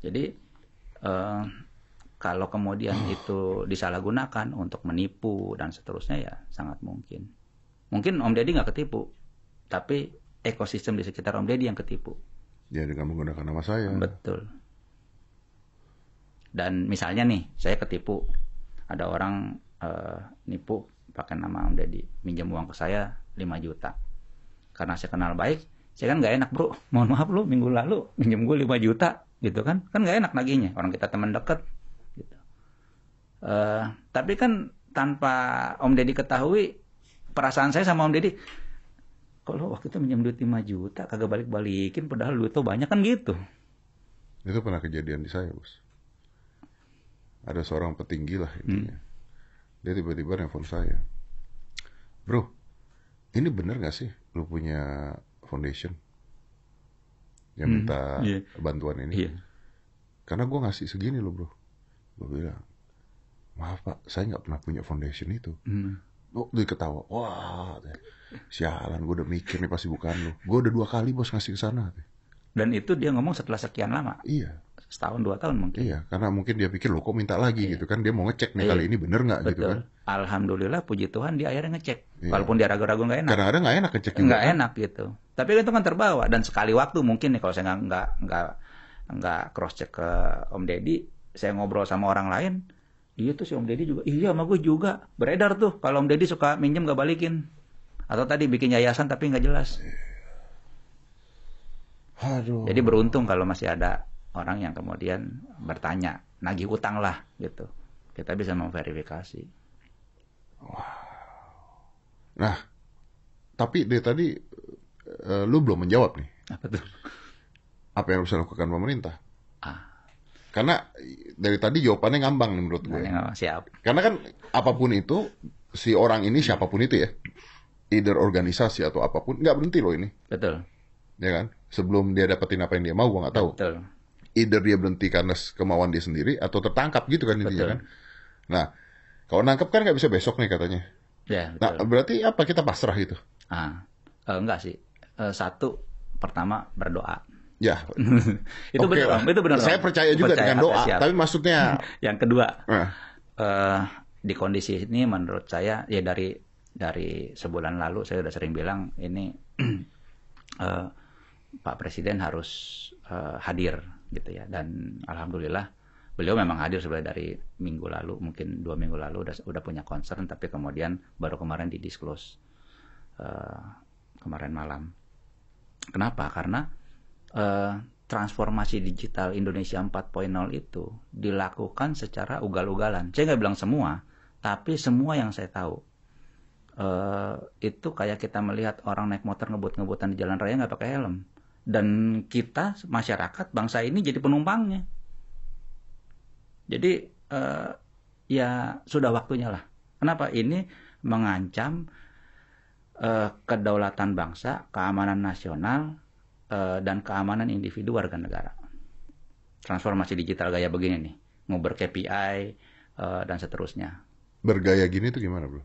jadi eh, kalau kemudian itu disalahgunakan untuk menipu dan seterusnya ya sangat mungkin mungkin Om Dedi nggak ketipu tapi ekosistem di sekitar Om Dedi yang ketipu jadi ya, dengan menggunakan nama saya betul dan misalnya nih saya ketipu ada orang eh, nipu pakai nama Om Deddy minjam uang ke saya 5 juta karena saya kenal baik saya kan nggak enak bro mohon maaf lu minggu lalu minjem gue 5 juta gitu kan kan nggak enak naginya orang kita teman dekat gitu uh, tapi kan tanpa Om Deddy ketahui perasaan saya sama Om Deddy kalau waktu itu minjem duit 5 juta kagak balik-balikin padahal duit tuh banyak kan gitu itu pernah kejadian di saya bos ada seorang petinggi lah intinya hmm dia tiba-tiba nelfon saya bro ini bener gak sih lu punya foundation yang hmm, minta hmm, iya. yeah. bantuan ini yeah. karena gue ngasih segini loh bro gue bilang maaf pak saya nggak pernah punya foundation itu lo hmm. Oh, dia ketawa. Wah, sialan gue udah mikir nih pasti bukan lo. Gue udah dua kali bos ngasih ke sana. Dan itu dia ngomong setelah sekian lama. Iya setahun dua tahun mungkin. Iya, karena mungkin dia pikir lo kok minta lagi iya. gitu kan dia mau ngecek nih iya. kali ini bener nggak gitu kan. Alhamdulillah puji Tuhan dia akhirnya ngecek. Iya. Walaupun dia ragu-ragu nggak enak. Karena ada nggak enak ngecek. Nggak kan. enak gitu. Tapi itu kan terbawa dan sekali waktu mungkin nih kalau saya nggak nggak nggak cross check ke Om Deddy, saya ngobrol sama orang lain, iya tuh si Om Deddy juga, iya sama gue juga beredar tuh kalau Om Deddy suka minjem gak balikin atau tadi bikin yayasan tapi nggak jelas. Aduh. Jadi beruntung kalau masih ada orang yang kemudian bertanya nagih utang lah gitu kita bisa memverifikasi wow. nah tapi dari tadi uh, lu belum menjawab nih apa tuh apa yang harus dilakukan pemerintah ah. karena dari tadi jawabannya ngambang nih menurut gue nah, siap karena kan apapun itu si orang ini siapapun itu ya either organisasi atau apapun nggak berhenti loh ini betul ya kan sebelum dia dapetin apa yang dia mau gue nggak tahu betul either dia berhenti karena kemauan dia sendiri atau tertangkap gitu kan intinya kan. Nah, kalau nangkep kan nggak bisa besok nih katanya. Ya, Nah, berarti apa kita pasrah gitu? Ah, uh, enggak sih. Uh, satu, pertama berdoa. Ya. itu okay benar, itu benar. Saya percaya juga percaya, dengan doa, siap. tapi maksudnya yang kedua. Ah. Eh. Uh, di kondisi ini menurut saya ya dari dari sebulan lalu saya sudah sering bilang ini uh, Pak Presiden harus uh, hadir gitu ya dan alhamdulillah beliau memang hadir sebenarnya dari minggu lalu mungkin dua minggu lalu udah udah punya concern tapi kemudian baru kemarin didisclose uh, kemarin malam kenapa karena uh, transformasi digital Indonesia 4.0 itu dilakukan secara ugal-ugalan saya nggak bilang semua tapi semua yang saya tahu uh, itu kayak kita melihat orang naik motor ngebut-ngebutan di jalan raya nggak pakai helm dan kita masyarakat bangsa ini jadi penumpangnya jadi uh, ya sudah waktunya lah kenapa ini mengancam uh, kedaulatan bangsa keamanan nasional uh, dan keamanan individu warga negara transformasi digital gaya begini nih mau KPI uh, dan seterusnya bergaya gini itu gimana bro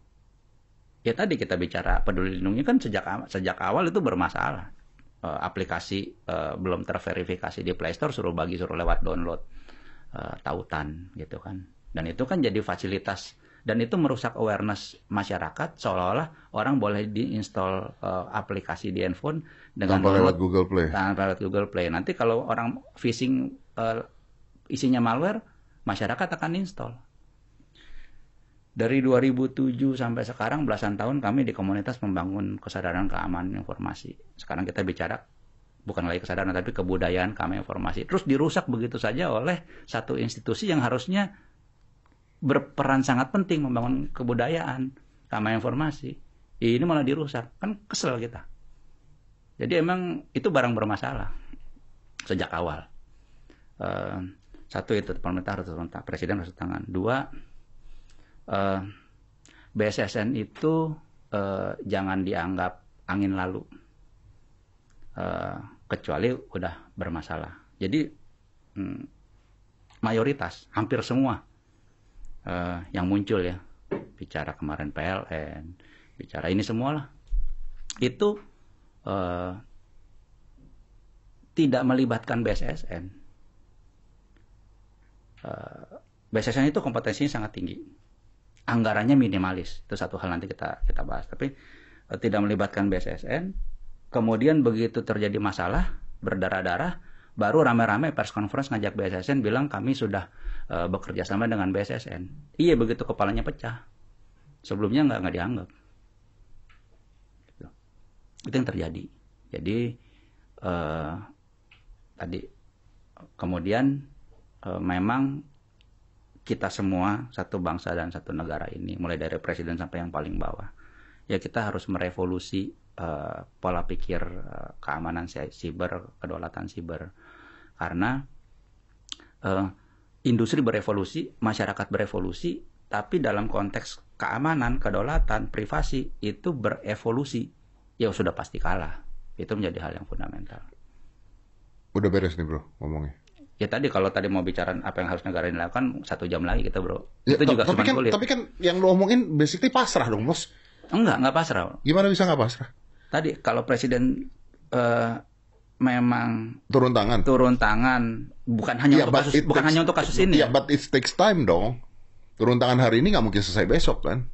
ya tadi kita bicara peduli lindungi kan sejak sejak awal itu bermasalah uh, aplikasi uh, belum terverifikasi di Play Store suruh bagi suruh lewat download uh, tautan gitu kan. Dan itu kan jadi fasilitas dan itu merusak awareness masyarakat seolah-olah orang boleh diinstal uh, aplikasi di handphone dengan tanpa lewat Google Play. Tanpa lewat Google Play. Nanti kalau orang phishing uh, isinya malware, masyarakat akan install dari 2007 sampai sekarang belasan tahun kami di komunitas membangun kesadaran keamanan informasi. Sekarang kita bicara bukan lagi kesadaran tapi kebudayaan keamanan informasi. Terus dirusak begitu saja oleh satu institusi yang harusnya berperan sangat penting membangun kebudayaan keamanan informasi. Ini malah dirusak. Kan kesel kita. Jadi emang itu barang bermasalah sejak awal. Uh, satu itu pemerintah harus tangan, presiden harus tangan. Dua uh, eh, BSSN itu uh, jangan dianggap angin lalu uh, kecuali udah bermasalah. Jadi um, mayoritas hampir semua uh, yang muncul ya bicara kemarin PLN, bicara ini semualah itu uh, tidak melibatkan BSSN. BSSN itu kompetensinya sangat tinggi anggarannya minimalis itu satu hal nanti kita kita bahas tapi uh, tidak melibatkan BSSN kemudian begitu terjadi masalah berdarah-darah baru rame-rame pers conference ngajak BSSN bilang kami sudah uh, bekerja sama dengan BSSN. Iya begitu kepalanya pecah. Sebelumnya nggak nggak dianggap. Gitu. Itu yang terjadi. Jadi uh, tadi kemudian uh, memang kita semua satu bangsa dan satu negara ini mulai dari presiden sampai yang paling bawah ya kita harus merevolusi uh, pola pikir uh, keamanan siber kedaulatan siber karena uh, industri berevolusi masyarakat berevolusi tapi dalam konteks keamanan kedaulatan privasi itu berevolusi ya sudah pasti kalah itu menjadi hal yang fundamental udah beres nih bro ngomongnya ya tadi kalau tadi mau bicara apa yang harus negara ini lakukan satu jam lagi kita bro ya, itu juga tapi kan kulit. tapi kan yang lo omongin basically pasrah dong bos enggak enggak pasrah gimana bisa enggak pasrah tadi kalau presiden uh, memang turun tangan turun tangan bukan hanya yeah, untuk kasus bukan hanya untuk kasus ya, ini ya yeah, but it takes time dong turun tangan hari ini nggak mungkin selesai besok kan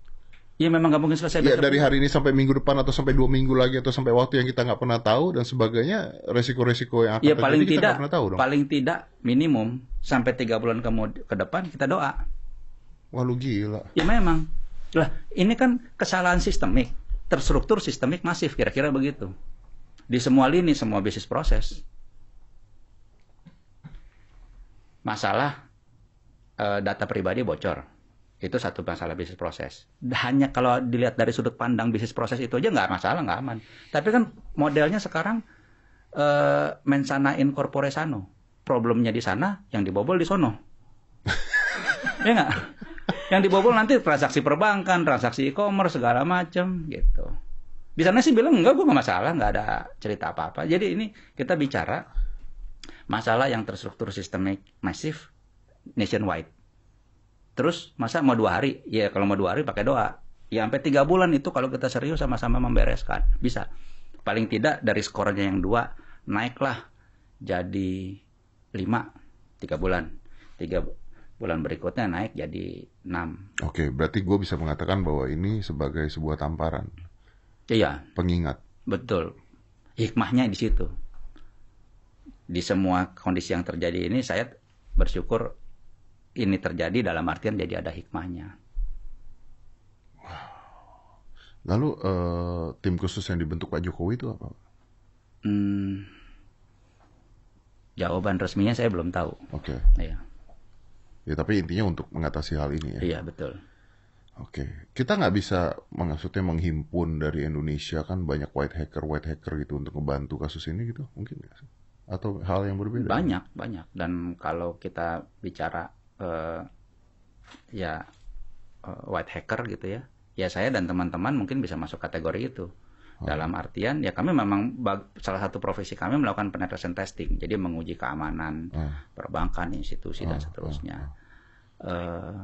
Ya memang nggak mungkin selesai. Ya, dari hari ini sampai minggu depan atau sampai dua minggu lagi atau sampai waktu yang kita nggak pernah tahu dan sebagainya resiko-resiko yang akan ya, terjadi paling kita tidak, pernah tahu dong. Paling tidak minimum sampai tiga bulan ke, ke depan kita doa. walau gila. Ya memang. Lah ini kan kesalahan sistemik, terstruktur sistemik masif kira-kira begitu. Di semua lini, semua bisnis proses. Masalah eh, data pribadi bocor itu satu masalah bisnis proses. Hanya kalau dilihat dari sudut pandang bisnis proses itu aja nggak masalah, nggak aman. Tapi kan modelnya sekarang eh, mensana incorpore sano. Problemnya di sana, yang dibobol di sono. ya nggak? Yang dibobol nanti transaksi perbankan, transaksi e-commerce, segala macam gitu. Di sana sih bilang enggak, gue nggak masalah, nggak ada cerita apa-apa. Jadi ini kita bicara masalah yang terstruktur sistemik masif nationwide Terus masa mau dua hari? Ya kalau mau dua hari pakai doa. Ya sampai tiga bulan itu kalau kita serius sama-sama membereskan bisa. Paling tidak dari skornya yang dua naiklah jadi lima tiga bulan tiga bulan berikutnya naik jadi enam. Oke, berarti gue bisa mengatakan bahwa ini sebagai sebuah tamparan. Iya. Pengingat. Betul. Hikmahnya di situ. Di semua kondisi yang terjadi ini saya bersyukur ini terjadi dalam artian jadi ada hikmahnya. Lalu uh, tim khusus yang dibentuk Pak Jokowi itu apa? Hmm, jawaban resminya saya belum tahu. Oke. Okay. Iya. Ya tapi intinya untuk mengatasi hal ini ya. Iya betul. Oke, kita nggak bisa maksudnya menghimpun dari Indonesia kan banyak white hacker white hacker gitu untuk membantu kasus ini gitu mungkin Atau hal yang berbeda? Banyak banyak dan kalau kita bicara uh, ya uh, white hacker gitu ya ya saya dan teman-teman mungkin bisa masuk kategori itu oh. dalam artian ya kami memang salah satu profesi kami melakukan penetration testing jadi menguji keamanan oh. perbankan institusi oh. dan seterusnya uh,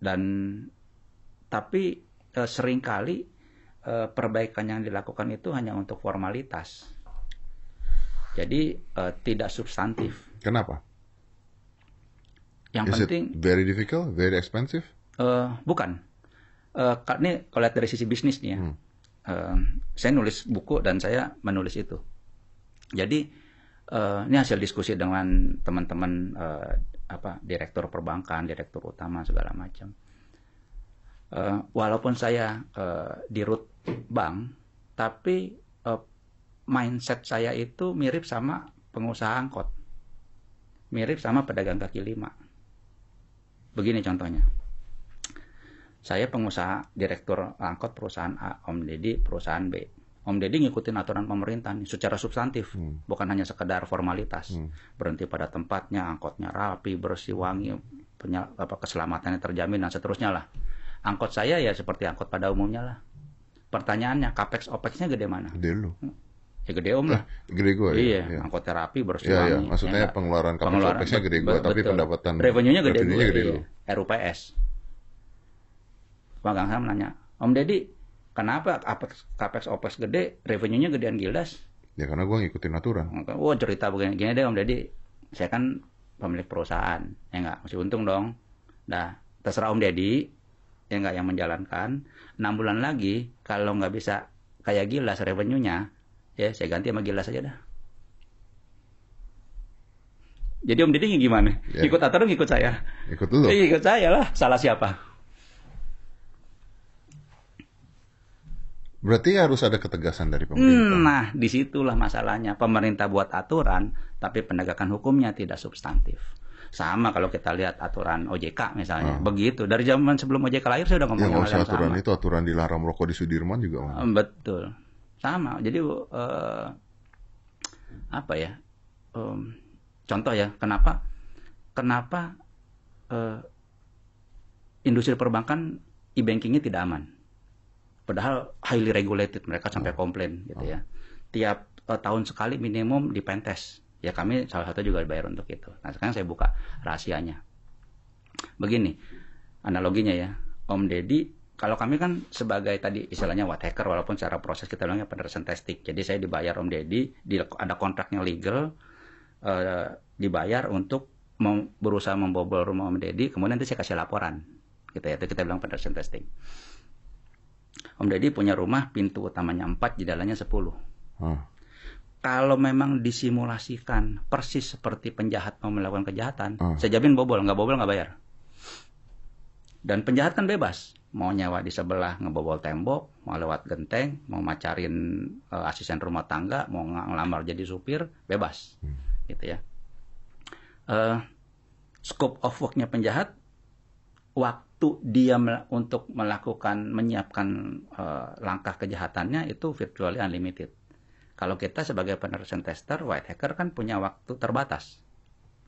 dan tapi uh, seringkali perbaikan yang dilakukan itu hanya untuk formalitas jadi uh, tidak substantif kenapa yang Is penting it very difficult, very expensive. Uh, bukan. Uh, ini kalau lihat dari sisi bisnis nih ya. Hmm. Uh, saya nulis buku dan saya menulis itu. Jadi uh, ini hasil diskusi dengan teman-teman uh, apa direktur perbankan, direktur utama segala macam. Uh, walaupun saya uh, di root bank, tapi uh, mindset saya itu mirip sama pengusaha angkot, mirip sama pedagang kaki lima Begini contohnya. Saya pengusaha, direktur angkot perusahaan A, Om Deddy perusahaan B. Om Deddy ngikutin aturan pemerintah nih, secara substantif, hmm. bukan hanya sekedar formalitas. Hmm. Berhenti pada tempatnya, angkotnya rapi, bersih, wangi, penyal, apa, keselamatannya terjamin, dan seterusnya lah. Angkot saya ya seperti angkot pada umumnya lah. Pertanyaannya, capex opexnya gede mana? Gede lu. Hmm. Ya gede om lah. Eh, gede gua ya. Iya, iya. angkot terapi bersih Iya, iya. Maksudnya ya, pengeluaran kapal OPEX-nya gede gua, tapi pendapatan revenue-nya gede, revenue gede iya. Gua. RUPS. Pemegang saham nanya, Om Deddy, kenapa capex OPEX gede, revenue-nya gedean Gildas? Ya karena gua ngikutin aturan. Wah, oh, cerita begini gini deh Om Deddy. Saya kan pemilik perusahaan, ya enggak, masih untung dong. Nah, terserah Om Deddy, ya enggak yang menjalankan. 6 bulan lagi kalau nggak bisa kayak gila revenue-nya, Ya, saya ganti sama gelas aja dah. Jadi Om Didi gimana? Ya. Ikut atau ikut saya? Ikut dulu. Eh, ikut saya lah. Salah siapa? Berarti harus ada ketegasan dari hmm, pemerintah. Nah, disitulah masalahnya. Pemerintah buat aturan, tapi penegakan hukumnya tidak substantif. Sama kalau kita lihat aturan OJK misalnya. Ah. Begitu. Dari zaman sebelum OJK lahir saya sudah ngomong yang, yang sama. aturan itu, aturan dilarang merokok di Sudirman juga. Betul sama jadi uh, apa ya um, contoh ya kenapa kenapa uh, industri perbankan e-bankingnya tidak aman padahal highly regulated mereka sampai oh. komplain gitu ya oh. tiap uh, tahun sekali minimum di pentes ya kami salah satu juga dibayar untuk itu nah sekarang saya buka rahasianya begini analoginya ya Om Deddy kalau kami kan sebagai tadi istilahnya what hacker walaupun secara proses kita bilangnya penerusan testing. Jadi saya dibayar Om Deddy, di, ada kontraknya legal, eh, dibayar untuk mem, berusaha membobol rumah Om Deddy, kemudian nanti saya kasih laporan. Gitu ya, itu kita bilang penerusan testing. Om Deddy punya rumah, pintu utamanya 4, jendelanya 10. Hmm. Kalau memang disimulasikan persis seperti penjahat mau melakukan kejahatan, hmm. saya jamin bobol, nggak bobol nggak bayar. Dan penjahat kan bebas mau nyawa di sebelah ngebobol tembok, mau lewat genteng, mau macarin uh, asisten rumah tangga, mau ngelamar jadi supir, bebas, hmm. gitu ya. Uh, scope of worknya penjahat, waktu dia mel untuk melakukan menyiapkan uh, langkah kejahatannya itu virtually unlimited. Kalau kita sebagai penerusan tester, white hacker kan punya waktu terbatas,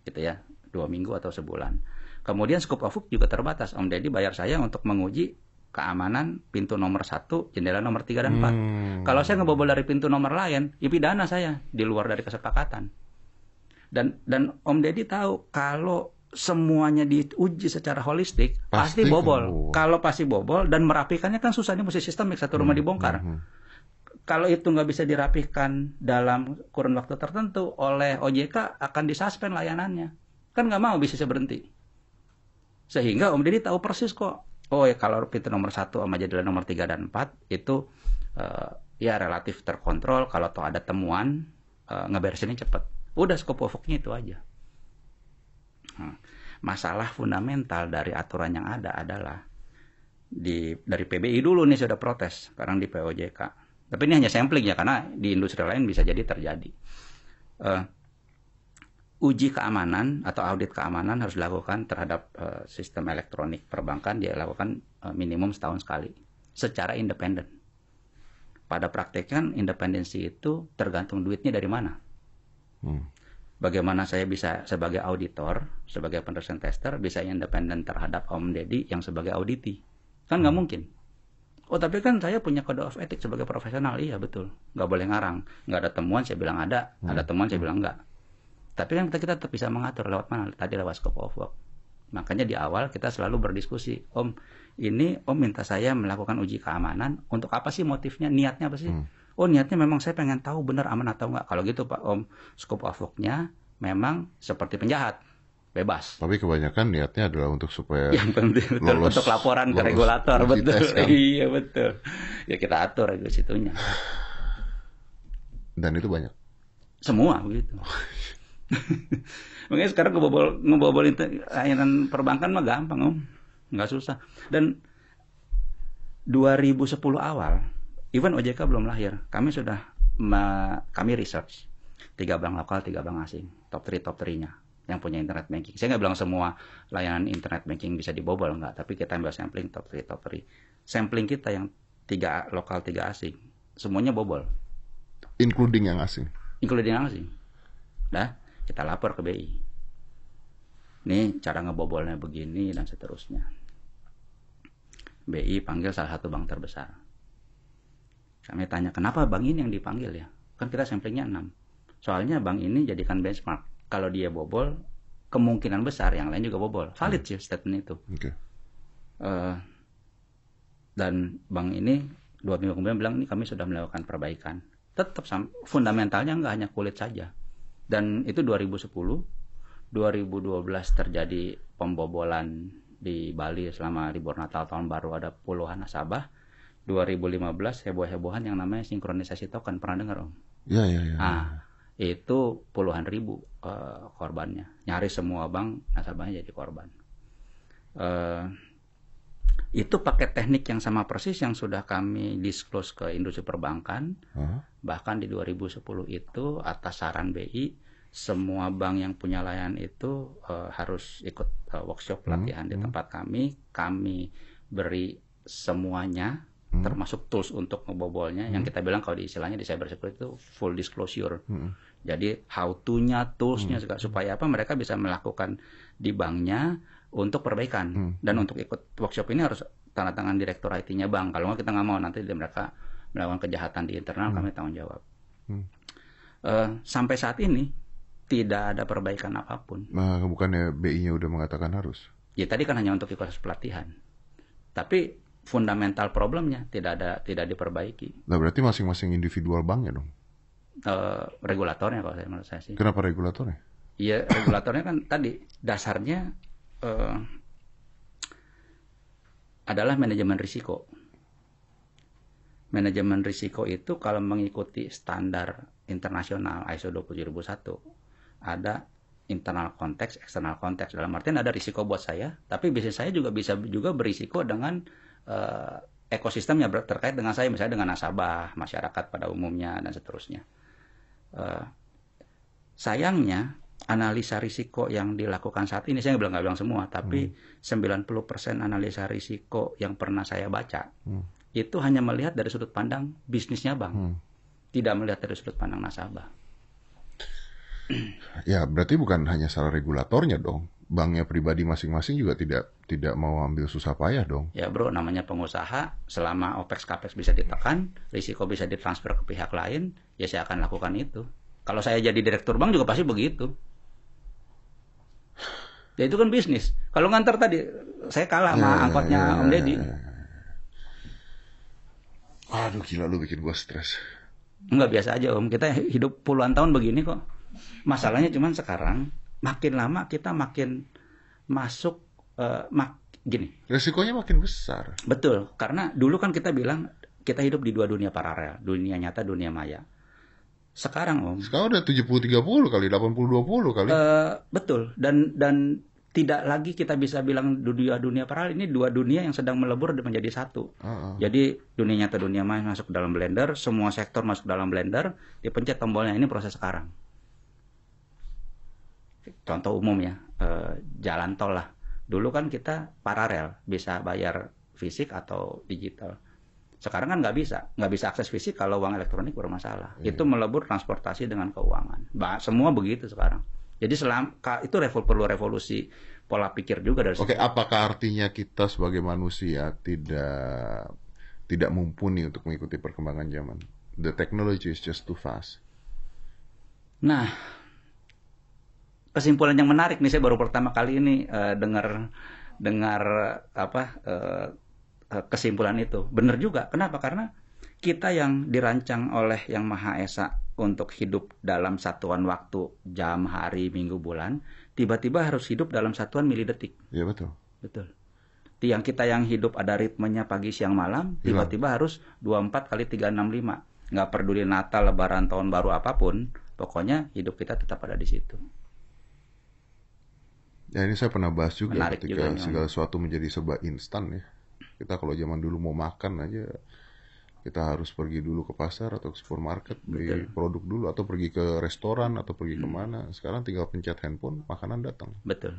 gitu ya, dua minggu atau sebulan Kemudian scope of work juga terbatas. Om Deddy bayar saya untuk menguji keamanan pintu nomor satu, jendela nomor tiga dan empat. Hmm. Kalau saya ngebobol dari pintu nomor lain, ya pidana saya di luar dari kesepakatan. Dan dan Om Deddy tahu kalau semuanya diuji secara holistik pasti, pasti bobol. Kalau pasti bobol dan merapikannya kan susahnya mesti sistemik satu rumah hmm. dibongkar. Hmm. Kalau itu nggak bisa dirapihkan dalam kurun waktu tertentu oleh OJK akan disuspend layanannya. Kan nggak mau bisa berhenti. Sehingga Om Deddy tahu persis kok. Oh ya kalau pintu nomor satu sama jendela nomor tiga dan empat itu uh, ya relatif terkontrol. Kalau tuh ada temuan uh, ngeberesinnya cepat. Udah skop of worknya itu aja. Hmm. Masalah fundamental dari aturan yang ada adalah di dari PBI dulu nih sudah protes, sekarang di POJK. Tapi ini hanya sampling ya karena di industri lain bisa jadi terjadi. Uh, uji keamanan atau audit keamanan harus dilakukan terhadap uh, sistem elektronik perbankan dia lakukan uh, minimum setahun sekali secara independen. Pada prakteknya kan independensi itu tergantung duitnya dari mana. Hmm. Bagaimana saya bisa sebagai auditor, sebagai penerusan tester bisa independen terhadap Om Deddy yang sebagai auditi? Kan nggak hmm. mungkin. Oh tapi kan saya punya kode of ethics sebagai profesional, iya betul. Nggak boleh ngarang. Nggak ada temuan saya bilang ada, hmm. ada temuan saya bilang nggak tapi kan kita, kita tetap bisa mengatur lewat mana? Tadi lewat scope of work. Makanya di awal kita selalu berdiskusi, Om, ini Om minta saya melakukan uji keamanan. Untuk apa sih motifnya? Niatnya apa sih? Hmm. Oh niatnya memang saya pengen tahu benar aman atau enggak. Kalau gitu Pak Om, scope of work-nya memang seperti penjahat bebas. Tapi kebanyakan niatnya adalah untuk supaya yang penting betul lolos, untuk laporan ke regulator betul. kan? iya betul. Ya kita atur regulasi situnya. Dan itu banyak. Semua begitu. Makanya sekarang ngebobol itu layanan perbankan mah gampang om, nggak susah. Dan 2010 awal, even OJK belum lahir, kami sudah kami research tiga bank lokal, tiga bank asing, top 3 top 3-nya yang punya internet banking. Saya nggak bilang semua layanan internet banking bisa dibobol nggak, tapi kita ambil sampling top 3 top 3. Sampling kita yang tiga lokal, tiga asing, semuanya bobol. Including yang asing. Including yang asing. dah kita lapor ke BI ini cara ngebobolnya begini dan seterusnya BI panggil salah satu bank terbesar kami tanya kenapa bank ini yang dipanggil ya kan kita samplingnya 6 soalnya bank ini jadikan benchmark kalau dia bobol kemungkinan besar yang lain juga bobol valid hmm. sih statement itu okay. uh, eh, dan bank ini dua minggu kemudian bilang ini kami sudah melakukan perbaikan tetap fundamentalnya nggak hanya kulit saja dan itu 2010 2012 terjadi pembobolan di Bali selama libur Natal tahun baru ada puluhan nasabah 2015 heboh-hebohan yang namanya sinkronisasi token pernah dengar om? Iya iya iya. Nah, itu puluhan ribu uh, korbannya, nyaris semua bank nasabahnya jadi korban. Uh, itu pakai teknik yang sama persis yang sudah kami disclose ke industri perbankan. Uh -huh. Bahkan di 2010 itu atas saran BI semua bank yang punya layanan itu uh, harus ikut uh, workshop pelatihan hmm, uh -huh. di hmm. tempat kami. Kami beri semuanya uh hmm. -huh. termasuk tools untuk ngebobolnya uh -huh. yang kita bilang kalau di istilahnya di cyber security itu full disclosure. Uh -huh. Jadi how to-nya, tools-nya uh -huh. supaya apa mereka bisa melakukan di banknya untuk perbaikan hmm. dan untuk ikut workshop ini harus tanda tangan direktur IT-nya bang kalau kita nggak mau nanti mereka melakukan kejahatan di internal hmm. kami tanggung jawab hmm. uh, sampai saat ini tidak ada perbaikan apapun nah, bukannya BI-nya udah mengatakan harus ya tadi kan hanya untuk ikut pelatihan tapi fundamental problemnya tidak ada tidak diperbaiki nah berarti masing-masing individual bank ya dong uh, regulatornya kalau saya menurut saya sih kenapa regulatornya Iya, regulatornya kan tadi dasarnya Eh, adalah manajemen risiko. Manajemen risiko itu kalau mengikuti standar internasional ISO 27001 ada internal konteks, eksternal konteks. Dalam artian ada risiko buat saya, tapi bisnis saya juga bisa juga berisiko dengan uh, ekosistemnya terkait dengan saya, misalnya dengan nasabah, masyarakat pada umumnya dan seterusnya. Uh, sayangnya analisa risiko yang dilakukan saat ini saya bilang nggak bilang semua tapi hmm. 90% analisa risiko yang pernah saya baca hmm. itu hanya melihat dari sudut pandang bisnisnya bank hmm. tidak melihat dari sudut pandang nasabah ya berarti bukan hanya salah regulatornya dong banknya pribadi masing-masing juga tidak tidak mau ambil susah payah dong ya bro namanya pengusaha selama opex capex bisa ditekan risiko bisa ditransfer ke pihak lain ya saya akan lakukan itu kalau saya jadi direktur bank juga pasti begitu Ya itu kan bisnis. Kalau ngantar tadi saya kalah sama yeah, iya, angkotnya yeah, Om iya, Deddy. yeah. Iya. Aduh gila lu bikin gua stres. Enggak biasa aja Om, kita hidup puluhan tahun begini kok. Masalahnya cuman sekarang makin lama kita makin masuk uh, mak gini. Resikonya makin besar. Betul, karena dulu kan kita bilang kita hidup di dua dunia paralel, dunia nyata, dunia maya sekarang om. Sekarang udah tujuh puluh tiga puluh kali, delapan puluh dua puluh kali. Uh, betul. Dan dan tidak lagi kita bisa bilang dunia dunia paralel ini dua dunia yang sedang melebur dan menjadi satu. Uh, uh. Jadi dunia nyata dunia maya masuk ke dalam blender, semua sektor masuk dalam blender, dipencet tombolnya ini proses sekarang. Contoh umum ya, uh, jalan tol lah. Dulu kan kita paralel, bisa bayar fisik atau digital. Sekarang kan nggak bisa, nggak bisa akses fisik kalau uang elektronik bermasalah. Hmm. Itu melebur transportasi dengan keuangan. Bah, semua begitu sekarang. Jadi selam, itu revol, perlu revolusi pola pikir juga dari. Oke, apakah artinya kita sebagai manusia tidak tidak mumpuni untuk mengikuti perkembangan zaman? The technology is just too fast. Nah, kesimpulan yang menarik nih saya baru pertama kali ini uh, dengar dengar apa uh, Eh, kesimpulan itu. Benar juga. Kenapa? Karena kita yang dirancang oleh Yang Maha Esa untuk hidup dalam satuan waktu, jam, hari, minggu, bulan, tiba-tiba harus hidup dalam satuan mili detik. Iya betul. Betul. Yang kita yang hidup ada ritmenya pagi, siang, malam, iya. tiba-tiba harus 24 kali 365. Nggak peduli Natal, Lebaran, Tahun Baru apapun, pokoknya hidup kita tetap ada di situ. Ya ini saya pernah bahas juga Menarik ketika juga, segala sesuatu menjadi sebuah instan ya kita kalau zaman dulu mau makan aja kita harus pergi dulu ke pasar atau ke supermarket beli Betul. produk dulu atau pergi ke restoran atau pergi hmm. kemana sekarang tinggal pencet handphone makanan datang Betul.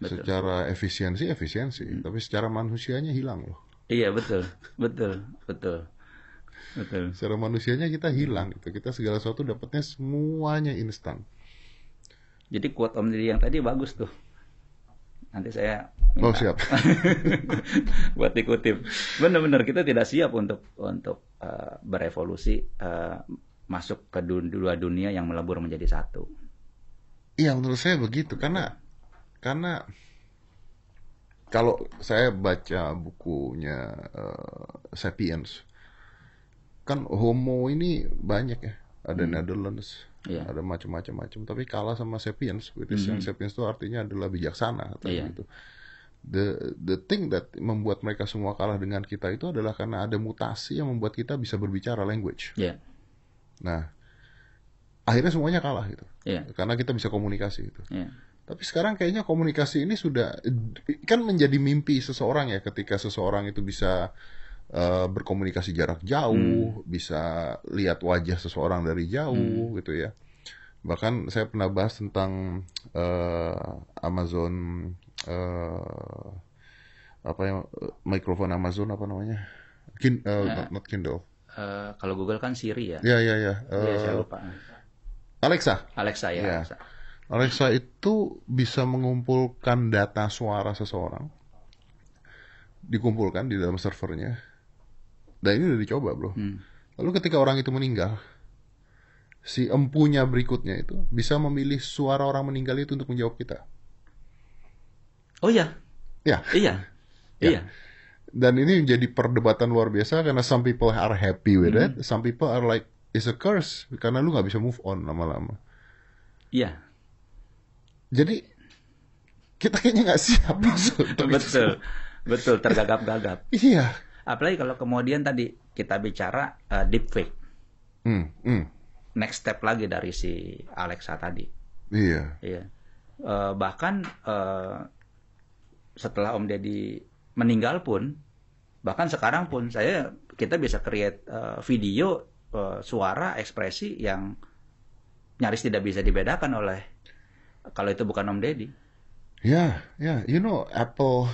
Betul. Secara efisiensi efisiensi, hmm. tapi secara manusianya hilang loh. Iya betul, betul, betul, betul. Secara manusianya kita hilang itu. Kita segala sesuatu dapatnya semuanya instan. Jadi kuat Om Deddy yang tadi bagus tuh. Nanti saya minta. Oh, siap. buat dikutip. Benar-benar kita tidak siap untuk untuk uh, berevolusi uh, masuk ke dua dunia yang melebur menjadi satu. Iya, menurut saya begitu karena karena kalau saya baca bukunya uh, Sapiens kan homo ini banyak ya ada hmm. Netherlands yeah. ada macam-macam macam tapi kalah sama sapiens which is mm -hmm. yang sapiens itu artinya adalah bijaksana atau yeah. gitu the the thing that membuat mereka semua kalah dengan kita itu adalah karena ada mutasi yang membuat kita bisa berbicara language yeah. nah akhirnya semuanya kalah gitu yeah. karena kita bisa komunikasi itu yeah. Tapi sekarang kayaknya komunikasi ini sudah kan menjadi mimpi seseorang ya ketika seseorang itu bisa Eh, berkomunikasi jarak jauh, hmm. bisa lihat wajah seseorang dari jauh hmm. gitu ya. Bahkan saya pernah bahas tentang uh, Amazon uh, apa ya mikrofon Amazon apa namanya? Kin, uh, nah, not, not Kindle. Uh, kalau Google kan Siri ya. Iya iya iya. Oh, iya Alexa. Alexa ya. ya. Alexa. Alexa itu bisa mengumpulkan data suara seseorang dikumpulkan di dalam servernya dan nah, ini udah dicoba bro hmm. lalu ketika orang itu meninggal si empunya berikutnya itu bisa memilih suara orang meninggal itu untuk menjawab kita oh iya ya. Iya. iya iya dan ini menjadi perdebatan luar biasa karena some people are happy with hmm. it some people are like it's a curse karena lu nggak bisa move on lama-lama iya jadi kita kayaknya nggak siap langsung betul betul tergagap-gagap iya Apalagi kalau kemudian tadi kita bicara uh, deepfake. mm, mm. Next step lagi dari si Alexa tadi. Iya. Iya. Uh, bahkan uh, setelah Om Deddy meninggal pun, bahkan sekarang pun saya kita bisa create uh, video, uh, suara, ekspresi yang nyaris tidak bisa dibedakan oleh kalau itu bukan Om Deddy. Ya, yeah, ya, yeah. you know Apple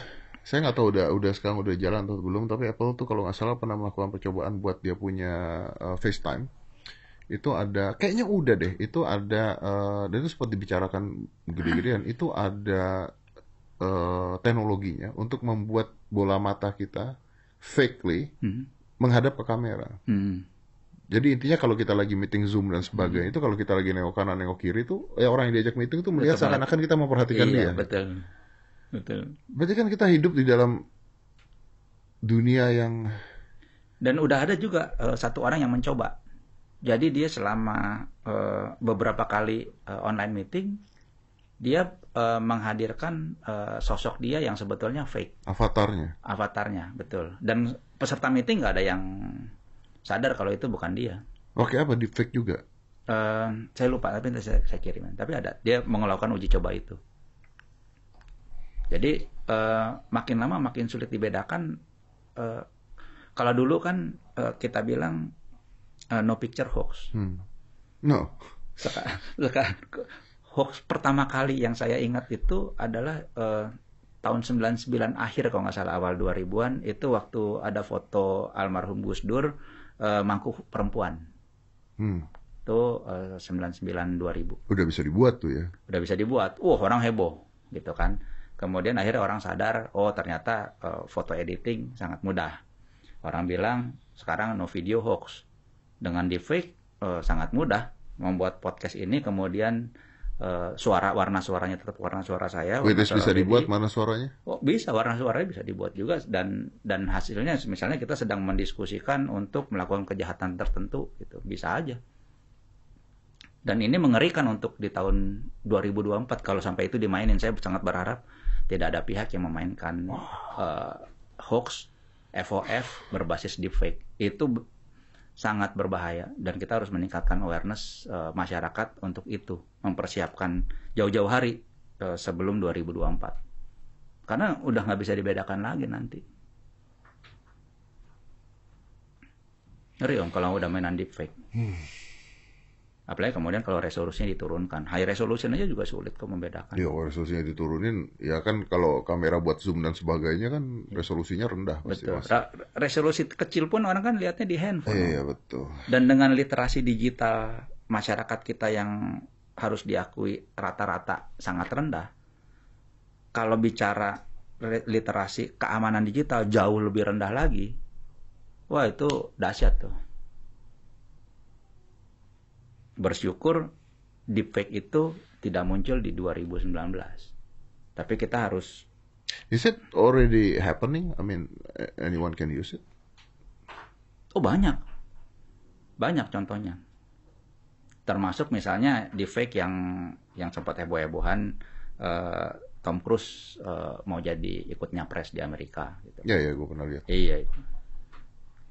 saya nggak tahu udah udah sekarang udah jalan atau belum tapi Apple tuh kalau nggak salah pernah melakukan percobaan buat dia punya uh, FaceTime itu ada kayaknya udah deh itu ada uh, dan itu seperti dibicarakan gede-gedean itu ada uh, teknologinya untuk membuat bola mata kita fakely hmm. menghadap ke kamera hmm. jadi intinya kalau kita lagi meeting zoom dan sebagainya hmm. itu kalau kita lagi nengok kanan nengok kiri itu ya orang yang diajak meeting itu melihat seakan-akan kita memperhatikan iya, dia betul Betul. Berarti kan kita hidup di dalam dunia yang dan udah ada juga uh, satu orang yang mencoba. Jadi dia selama uh, beberapa kali uh, online meeting dia uh, menghadirkan uh, sosok dia yang sebetulnya fake. Avatarnya. Avatarnya, betul. Dan peserta meeting nggak ada yang sadar kalau itu bukan dia. Oke, apa Di fake juga? Uh, saya lupa tapi saya, saya kirimin. Tapi ada dia melakukan uji coba itu. Jadi uh, makin lama makin sulit dibedakan. Uh, kalau dulu kan uh, kita bilang uh, no picture hoax. Hmm. No. hoax pertama kali yang saya ingat itu adalah uh, tahun 99 akhir kalau nggak salah awal 2000-an itu waktu ada foto almarhum Gus Dur uh, mangku perempuan. Hmm. Itu uh, 99 2000. Udah bisa dibuat tuh ya. Udah bisa dibuat. Wah, uh, orang heboh gitu kan. Kemudian akhirnya orang sadar, oh ternyata uh, foto editing sangat mudah. Orang bilang sekarang no video hoax. Dengan deepfake uh, sangat mudah membuat podcast ini kemudian uh, suara warna suaranya tetap warna suara saya. Warna bisa dibuat mana suaranya? Oh, bisa warna suaranya bisa dibuat juga dan dan hasilnya misalnya kita sedang mendiskusikan untuk melakukan kejahatan tertentu gitu, bisa aja. Dan ini mengerikan untuk di tahun 2024 kalau sampai itu dimainin saya sangat berharap tidak ada pihak yang memainkan uh, hoax, FOF berbasis deepfake. Itu sangat berbahaya dan kita harus meningkatkan awareness uh, masyarakat untuk itu, mempersiapkan jauh-jauh hari uh, sebelum 2024. Karena udah nggak bisa dibedakan lagi nanti. Ngeri om kalau udah mainan deepfake. Hmm. Apalagi kemudian kalau resolusinya diturunkan. High resolution aja juga sulit kok membedakan. Iya, resolusinya diturunin, ya kan kalau kamera buat zoom dan sebagainya kan ya. resolusinya rendah pasti. Betul. resolusi kecil pun orang kan lihatnya di handphone. Iya, betul. Dan dengan literasi digital masyarakat kita yang harus diakui rata-rata sangat rendah. Kalau bicara literasi keamanan digital jauh lebih rendah lagi. Wah, itu dahsyat tuh bersyukur deepfake itu tidak muncul di 2019. Tapi kita harus Is it already happening? I mean, anyone can use it? Oh, banyak. Banyak contohnya. Termasuk misalnya fake yang yang sempat heboh-hebohan uh, Tom Cruise uh, mau jadi ikut nyapres di Amerika gitu. Iya, iya, gue pernah lihat. Iya, itu.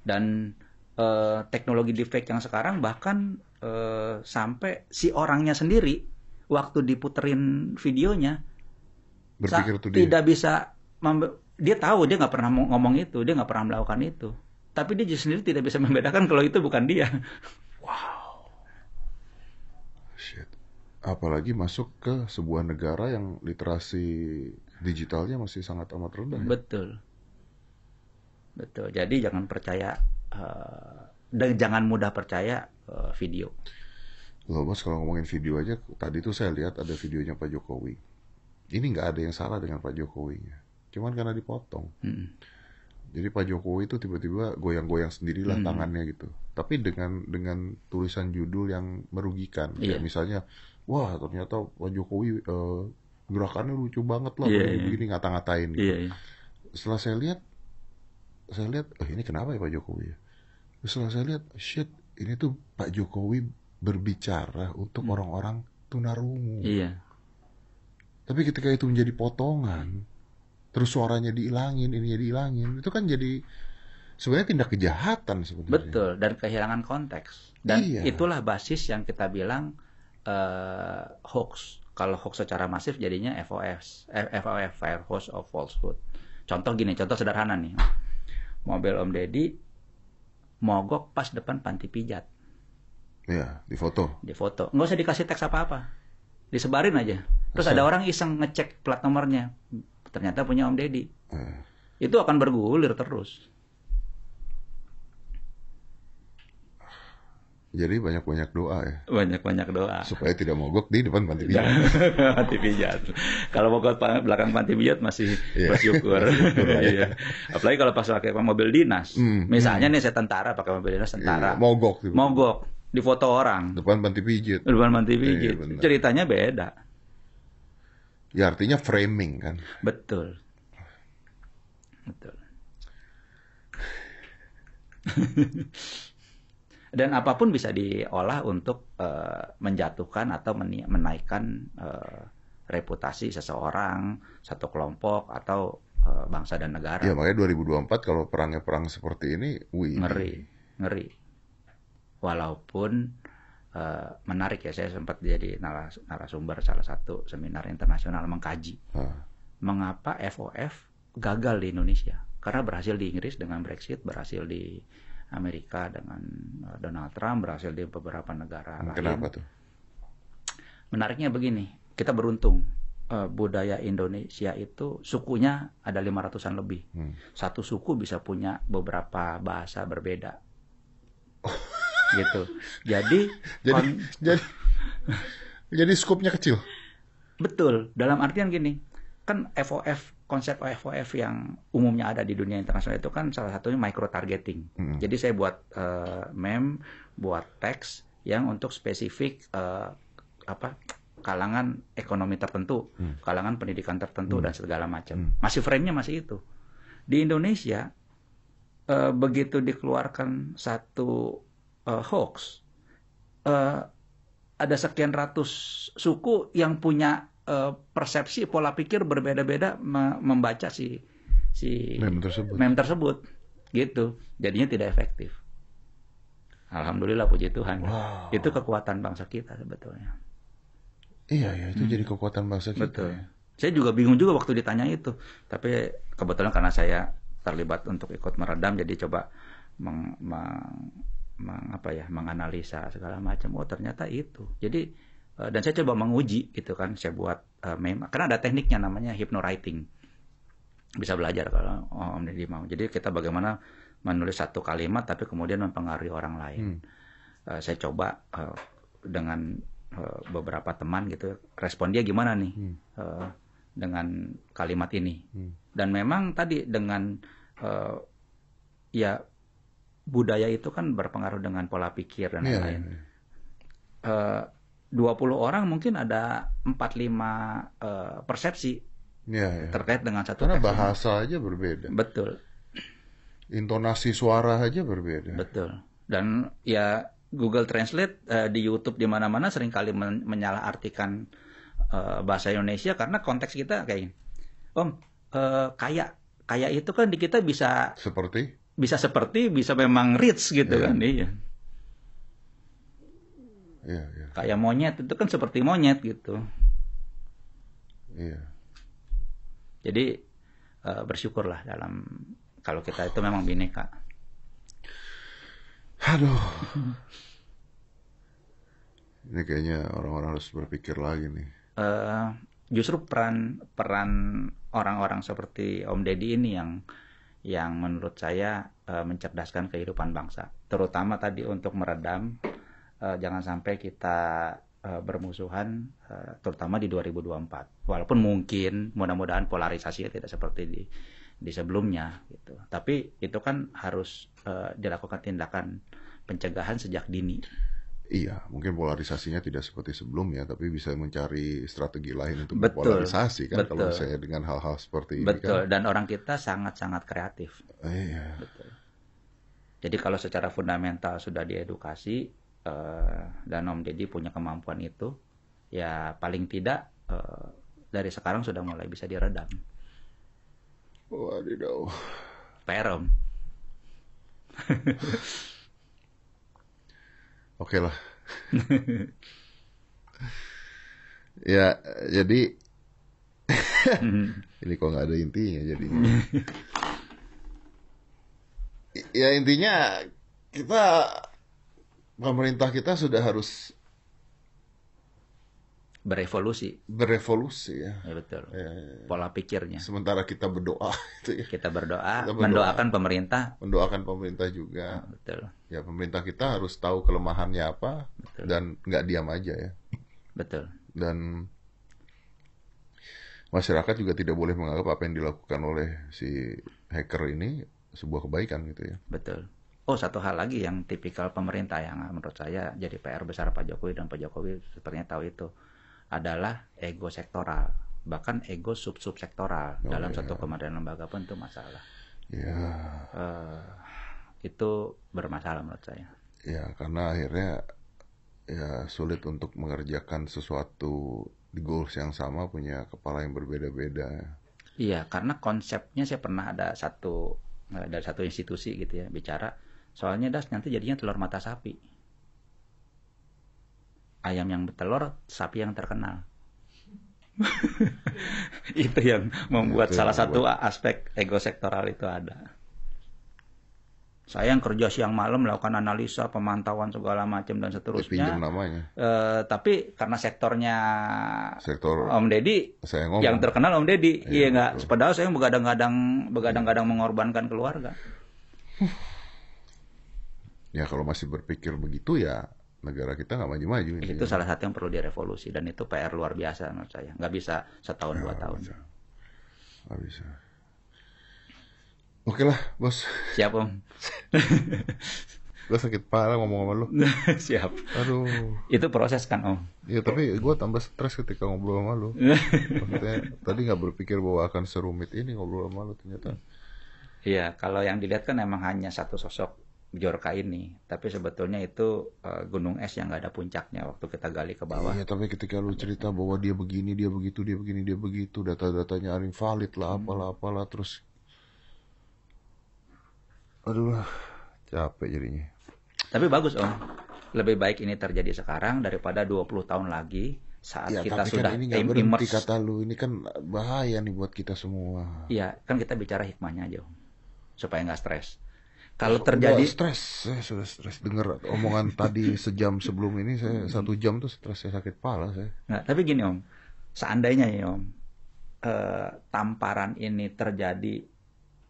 Dan uh, teknologi fake yang sekarang bahkan Eh, sampai si orangnya sendiri waktu diputerin videonya berpikir itu dia. tidak bisa dia tahu dia nggak pernah ngomong itu dia nggak pernah melakukan itu tapi dia sendiri tidak bisa membedakan kalau itu bukan dia wow shit apalagi masuk ke sebuah negara yang literasi digitalnya masih sangat amat rendah ya? betul betul jadi jangan percaya uh, dan jangan mudah percaya uh, video. Loh bos kalau ngomongin video aja tadi tuh saya lihat ada videonya Pak Jokowi. Ini nggak ada yang salah dengan Pak Jokowinya. Cuman karena dipotong. Hmm. Jadi Pak Jokowi itu tiba-tiba goyang-goyang sendirilah hmm. tangannya gitu. Tapi dengan dengan tulisan judul yang merugikan. Yeah. Kayak misalnya, wah ternyata Pak Jokowi uh, gerakannya lucu banget lah yeah, begini yeah. Iya. ngata-ngatain gitu. Yeah, yeah. Setelah saya lihat, saya lihat, oh, ini kenapa ya Pak Jokowi ya? Setelah saya lihat, shit ini tuh Pak Jokowi berbicara untuk hmm. orang-orang tunarungu. Iya. Tapi ketika itu menjadi potongan, terus suaranya dihilangin, jadi dihilangin, itu kan jadi sebenarnya tindak kejahatan sebetulnya. Betul, dan kehilangan konteks. Dan iya. itulah basis yang kita bilang uh, hoax. Kalau hoax secara masif jadinya FOS, FOF, Firehose of Falsehood. Contoh gini, contoh sederhana nih. Mobil Om Deddy mogok pas depan panti pijat. Iya, di foto. Di foto. Nggak usah dikasih teks apa-apa. Disebarin aja. Terus Asal. ada orang iseng ngecek plat nomornya. Ternyata punya Om Deddy. Eh. Itu akan bergulir terus. Jadi banyak-banyak doa ya. Banyak-banyak doa. Supaya tidak mogok di depan panti pijat. panti pijat. Kalau mogok belakang panti pijat masih yeah. bersyukur. Iya. iya. Apalagi kalau pas pakai mobil dinas. Hmm. Misalnya hmm. nih saya tentara pakai mobil dinas iya, tentara. Yeah, mogok. Tiba. Mogok di foto orang. Depan panti pijat. Depan panti pijat. Yeah, iya, Ceritanya beda. Ya artinya framing kan. Betul. Betul. dan apapun bisa diolah untuk uh, menjatuhkan atau menaikkan uh, reputasi seseorang, satu kelompok atau uh, bangsa dan negara. Ya makanya 2024 kalau perangnya perang seperti ini, wih. Ngeri, ngeri. Walaupun uh, menarik ya, saya sempat jadi narasumber salah satu seminar internasional mengkaji huh. mengapa FOF gagal di Indonesia. Karena berhasil di Inggris dengan Brexit, berhasil di Amerika dengan eh, Donald Trump berhasil di beberapa negara hmm, Kenapa lain. tuh? Menariknya begini, kita beruntung uh, budaya Indonesia itu sukunya ada 500-an lebih. Hmm. Satu suku bisa punya beberapa bahasa berbeda. Oh. Gitu. Jadi jadi kon... jadi jadi skupnya kecil. Betul. Dalam artian gini, kan FOF konsep OFOF yang umumnya ada di dunia internasional itu kan salah satunya micro targeting. Hmm. Jadi saya buat uh, mem, buat teks yang untuk spesifik uh, apa kalangan ekonomi tertentu, mm. kalangan pendidikan tertentu mm. dan segala macam. Mm. Masih frame-nya masih itu. Di Indonesia uh, begitu dikeluarkan satu uh, hoax uh, ada sekian ratus suku yang punya Eh, persepsi pola pikir berbeda-beda membaca si si mem tersebut. mem tersebut gitu jadinya tidak efektif alhamdulillah puji Tuhan wow. itu kekuatan bangsa kita sebetulnya iya ya itu hmm. jadi kekuatan bangsa kita betul ya. saya juga bingung juga waktu ditanya itu tapi kebetulan karena saya terlibat untuk ikut meredam jadi coba meng, meng, meng apa ya menganalisa segala macam oh ternyata itu jadi Eh, dan saya coba menguji gitu kan saya buat uh, eh, meme karena ada tekniknya namanya hypno writing bisa belajar kalau oh, Om Deddy mau jadi kita bagaimana menulis satu kalimat tapi kemudian mempengaruhi orang lain hmm. uh, saya coba uh, dengan uh, beberapa teman gitu respon dia gimana nih hmm. uh, dengan kalimat ini hmm. dan memang tadi dengan uh, ya budaya itu kan berpengaruh dengan pola pikir dan iya, lain-lain yeah, iya, iya. 20 orang mungkin ada 4-5 uh, eh, persepsi ya, ya. terkait dengan satu Karena bahasa ini. aja berbeda. Betul. Intonasi suara aja berbeda. Betul. Dan ya Google Translate uh, di YouTube di mana-mana seringkali men menyalahartikan uh, bahasa Indonesia karena konteks kita kayak ini. Om, uh, kayak kayak itu kan di kita bisa seperti bisa seperti bisa memang rich gitu yeah. kan iya. Iya, iya. kayak monyet itu kan seperti monyet gitu iya jadi uh, bersyukurlah dalam kalau kita itu memang bineka aduh ini kayaknya orang-orang harus berpikir lagi nih uh, justru peran peran orang-orang seperti Om Deddy ini yang yang menurut saya uh, mencerdaskan kehidupan bangsa terutama tadi untuk meredam Eh, jangan sampai kita eh, bermusuhan eh, terutama di 2024 walaupun mungkin mudah-mudahan polarisasinya tidak seperti di di sebelumnya gitu tapi itu kan harus uh, dilakukan tindakan pencegahan sejak dini Iya, mungkin polarisasinya tidak seperti sebelumnya, tapi bisa mencari strategi lain untuk betul, polarisasi kan, betul. kalau saya dengan hal-hal seperti betul. ini. Betul, kan. dan orang kita sangat-sangat kreatif. Iya. Betul. Jadi kalau secara fundamental sudah diedukasi, Eh, dan Om Deddy punya kemampuan itu ya paling tidak uh, dari sekarang sudah mulai bisa diredam. Wadidaw. PR Oke lah. ya jadi ini kok nggak ada intinya Jadi ya intinya kita pemerintah kita sudah harus berevolusi. Berevolusi ya. ya betul. Ya, ya, ya. Pola pikirnya. Sementara kita berdoa itu ya. Kita berdoa, kita berdoa, mendoakan pemerintah. Mendoakan pemerintah juga. Nah, betul. Ya pemerintah kita harus tahu kelemahannya apa betul. dan nggak diam aja ya. Betul. Dan masyarakat juga tidak boleh menganggap apa yang dilakukan oleh si hacker ini sebuah kebaikan gitu ya. Betul oh satu hal lagi yang tipikal pemerintah yang menurut saya jadi PR besar Pak Jokowi dan Pak Jokowi sepertinya tahu itu adalah ego sektoral bahkan ego sub sub sektoral oh, dalam ya. satu kementerian lembaga pun itu masalah ya. uh, itu bermasalah menurut saya ya karena akhirnya ya sulit untuk mengerjakan sesuatu di goals yang sama punya kepala yang berbeda-beda iya karena konsepnya saya pernah ada satu eh, dari satu institusi gitu ya bicara Soalnya das nanti jadinya telur mata sapi. Ayam yang bertelur, sapi yang terkenal. itu yang membuat itu salah yang satu aspek ego sektoral itu ada. Saya yang kerja siang malam melakukan analisa, pemantauan segala macam dan seterusnya. namanya. E, tapi karena sektornya sektor Om Deddy, yang terkenal Om Deddy, iya, iya nggak. Padahal saya begadang-gadang, begadang-gadang mengorbankan keluarga. Ya kalau masih berpikir begitu ya negara kita nggak maju-maju. Itu ya. salah satu yang perlu direvolusi dan itu PR luar biasa menurut saya. Nggak bisa setahun ya, dua tahun. Bisa. Nggak bisa. Oke lah, bos. Siap om. gue sakit parah ngomong sama lu. Siap. Aduh. Itu proses kan om. Iya tapi gue tambah stres ketika ngobrol sama lu. Maksudnya tadi nggak berpikir bahwa akan serumit ini ngobrol sama lu ternyata. Iya, kalau yang dilihat kan emang hanya satu sosok Bjorka ini, tapi sebetulnya itu uh, gunung es yang nggak ada puncaknya waktu kita gali ke bawah. Iya, tapi ketika lu cerita bahwa dia begini, dia begitu, dia begini, dia begitu, data-datanya Arin valid lah, hmm. apalah, apalah, terus, aduh, capek jadinya. Tapi bagus om, lebih baik ini terjadi sekarang daripada 20 tahun lagi saat ya, kita kan sudah kan ini berhenti, immerse. kata lu ini kan bahaya nih buat kita semua. Iya, kan kita bicara hikmahnya aja om, supaya nggak stres kalau terjadi stres saya sudah stres dengar omongan tadi sejam sebelum ini saya satu jam tuh stres saya sakit kepala saya nah, tapi gini om seandainya ya om eh, tamparan ini terjadi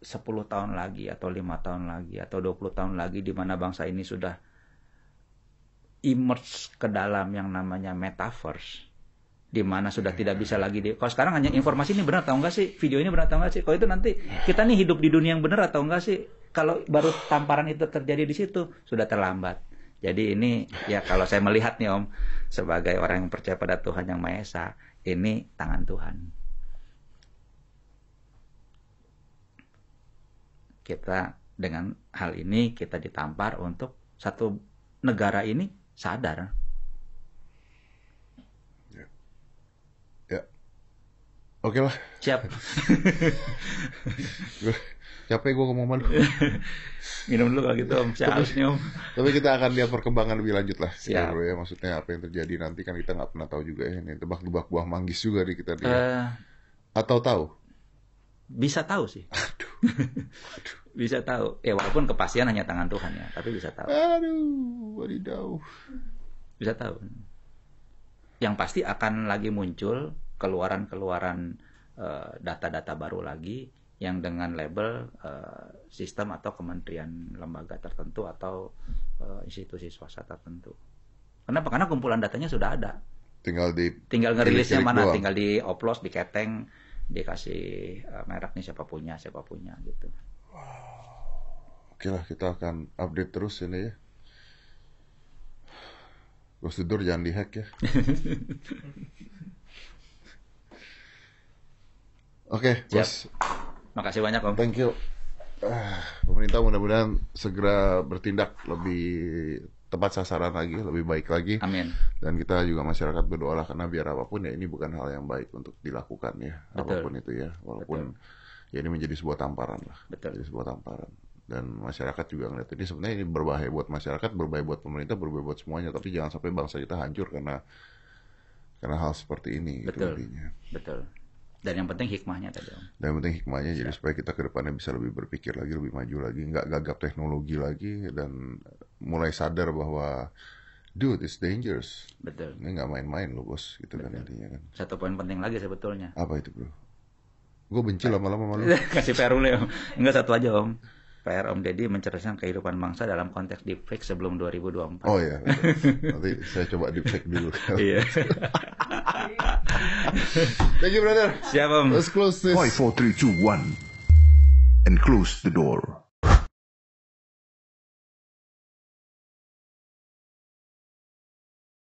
10 tahun lagi atau lima tahun lagi atau 20 tahun lagi di mana bangsa ini sudah emerge ke dalam yang namanya metaverse di mana sudah iya. tidak bisa lagi di kalau sekarang hanya informasi ini benar atau enggak sih video ini benar atau enggak sih kalau itu nanti iya. kita nih hidup di dunia yang benar atau enggak sih kalau baru tamparan itu terjadi di situ sudah terlambat. Jadi ini ya kalau saya melihat nih Om sebagai orang yang percaya pada Tuhan yang Maha Esa, ini tangan Tuhan. Kita dengan hal ini kita ditampar untuk satu negara ini sadar Oke lah. Siap. capek gue ngomong malu. Minum dulu kalau gitu om. Seharusnya om. Tapi kita akan lihat perkembangan lebih lanjut lah. Siap. Ya, maksudnya apa yang terjadi nanti kan kita nggak pernah tahu juga ya. Ini tebak-tebak buah manggis juga nih kita. lihat. Uh, eh, Atau tahu? Bisa tahu sih. Aduh. Aduh. bisa tahu. Eh walaupun kepastian hanya tangan Tuhan ya. Tapi bisa tahu. Aduh. Wadidaw. Bisa tahu. Yang pasti akan lagi muncul keluaran-keluaran eh, data-data baru lagi yang dengan label uh, sistem atau kementerian lembaga tertentu atau uh, institusi swasta tertentu. Kenapa? Karena kumpulan datanya sudah ada. Tinggal di tinggal ngerilisnya mana, doang. tinggal di keteng, dikasih uh, merek nih siapa punya, siapa punya gitu. Oke lah kita akan update terus ini ya. Gus tidur jangan dihack ya. Oke, okay, bos. Makasih banyak, Om. Thank you. Ah, pemerintah mudah-mudahan segera bertindak lebih tepat sasaran lagi, lebih baik lagi. Amin. Dan kita juga masyarakat berdoalah karena biar apapun ya ini bukan hal yang baik untuk dilakukan ya, Betul. apapun itu ya, walaupun Betul. ya ini menjadi sebuah tamparan lah, Betul. menjadi sebuah tamparan. Dan masyarakat juga ngeliat ini sebenarnya ini berbahaya buat masyarakat, berbahaya buat pemerintah, berbahaya buat semuanya. Tapi jangan sampai bangsa kita hancur karena karena hal seperti ini. Betul. Gitu, Betul dan yang penting hikmahnya tadi Dan yang penting hikmahnya Siap. jadi iya. supaya kita ke depannya bisa lebih berpikir lagi, lebih maju lagi, nggak gagap teknologi lagi dan mulai sadar bahwa dude it's dangerous. Betul. Ini nggak main-main loh bos, gitu kan Betul. kan intinya kan. Satu poin penting lagi sebetulnya. Apa itu bro? Gue benci lama-lama malu. Kasih perule om. Enggak satu aja om. PR Om Deddy mencerdaskan kehidupan bangsa dalam konteks deepfake sebelum 2024. Oh iya. Nanti saya coba deepfake dulu. Iya. Thank you brother. Siap Om. Let's close this. 5, 4, 3, 2, 1. And close the door.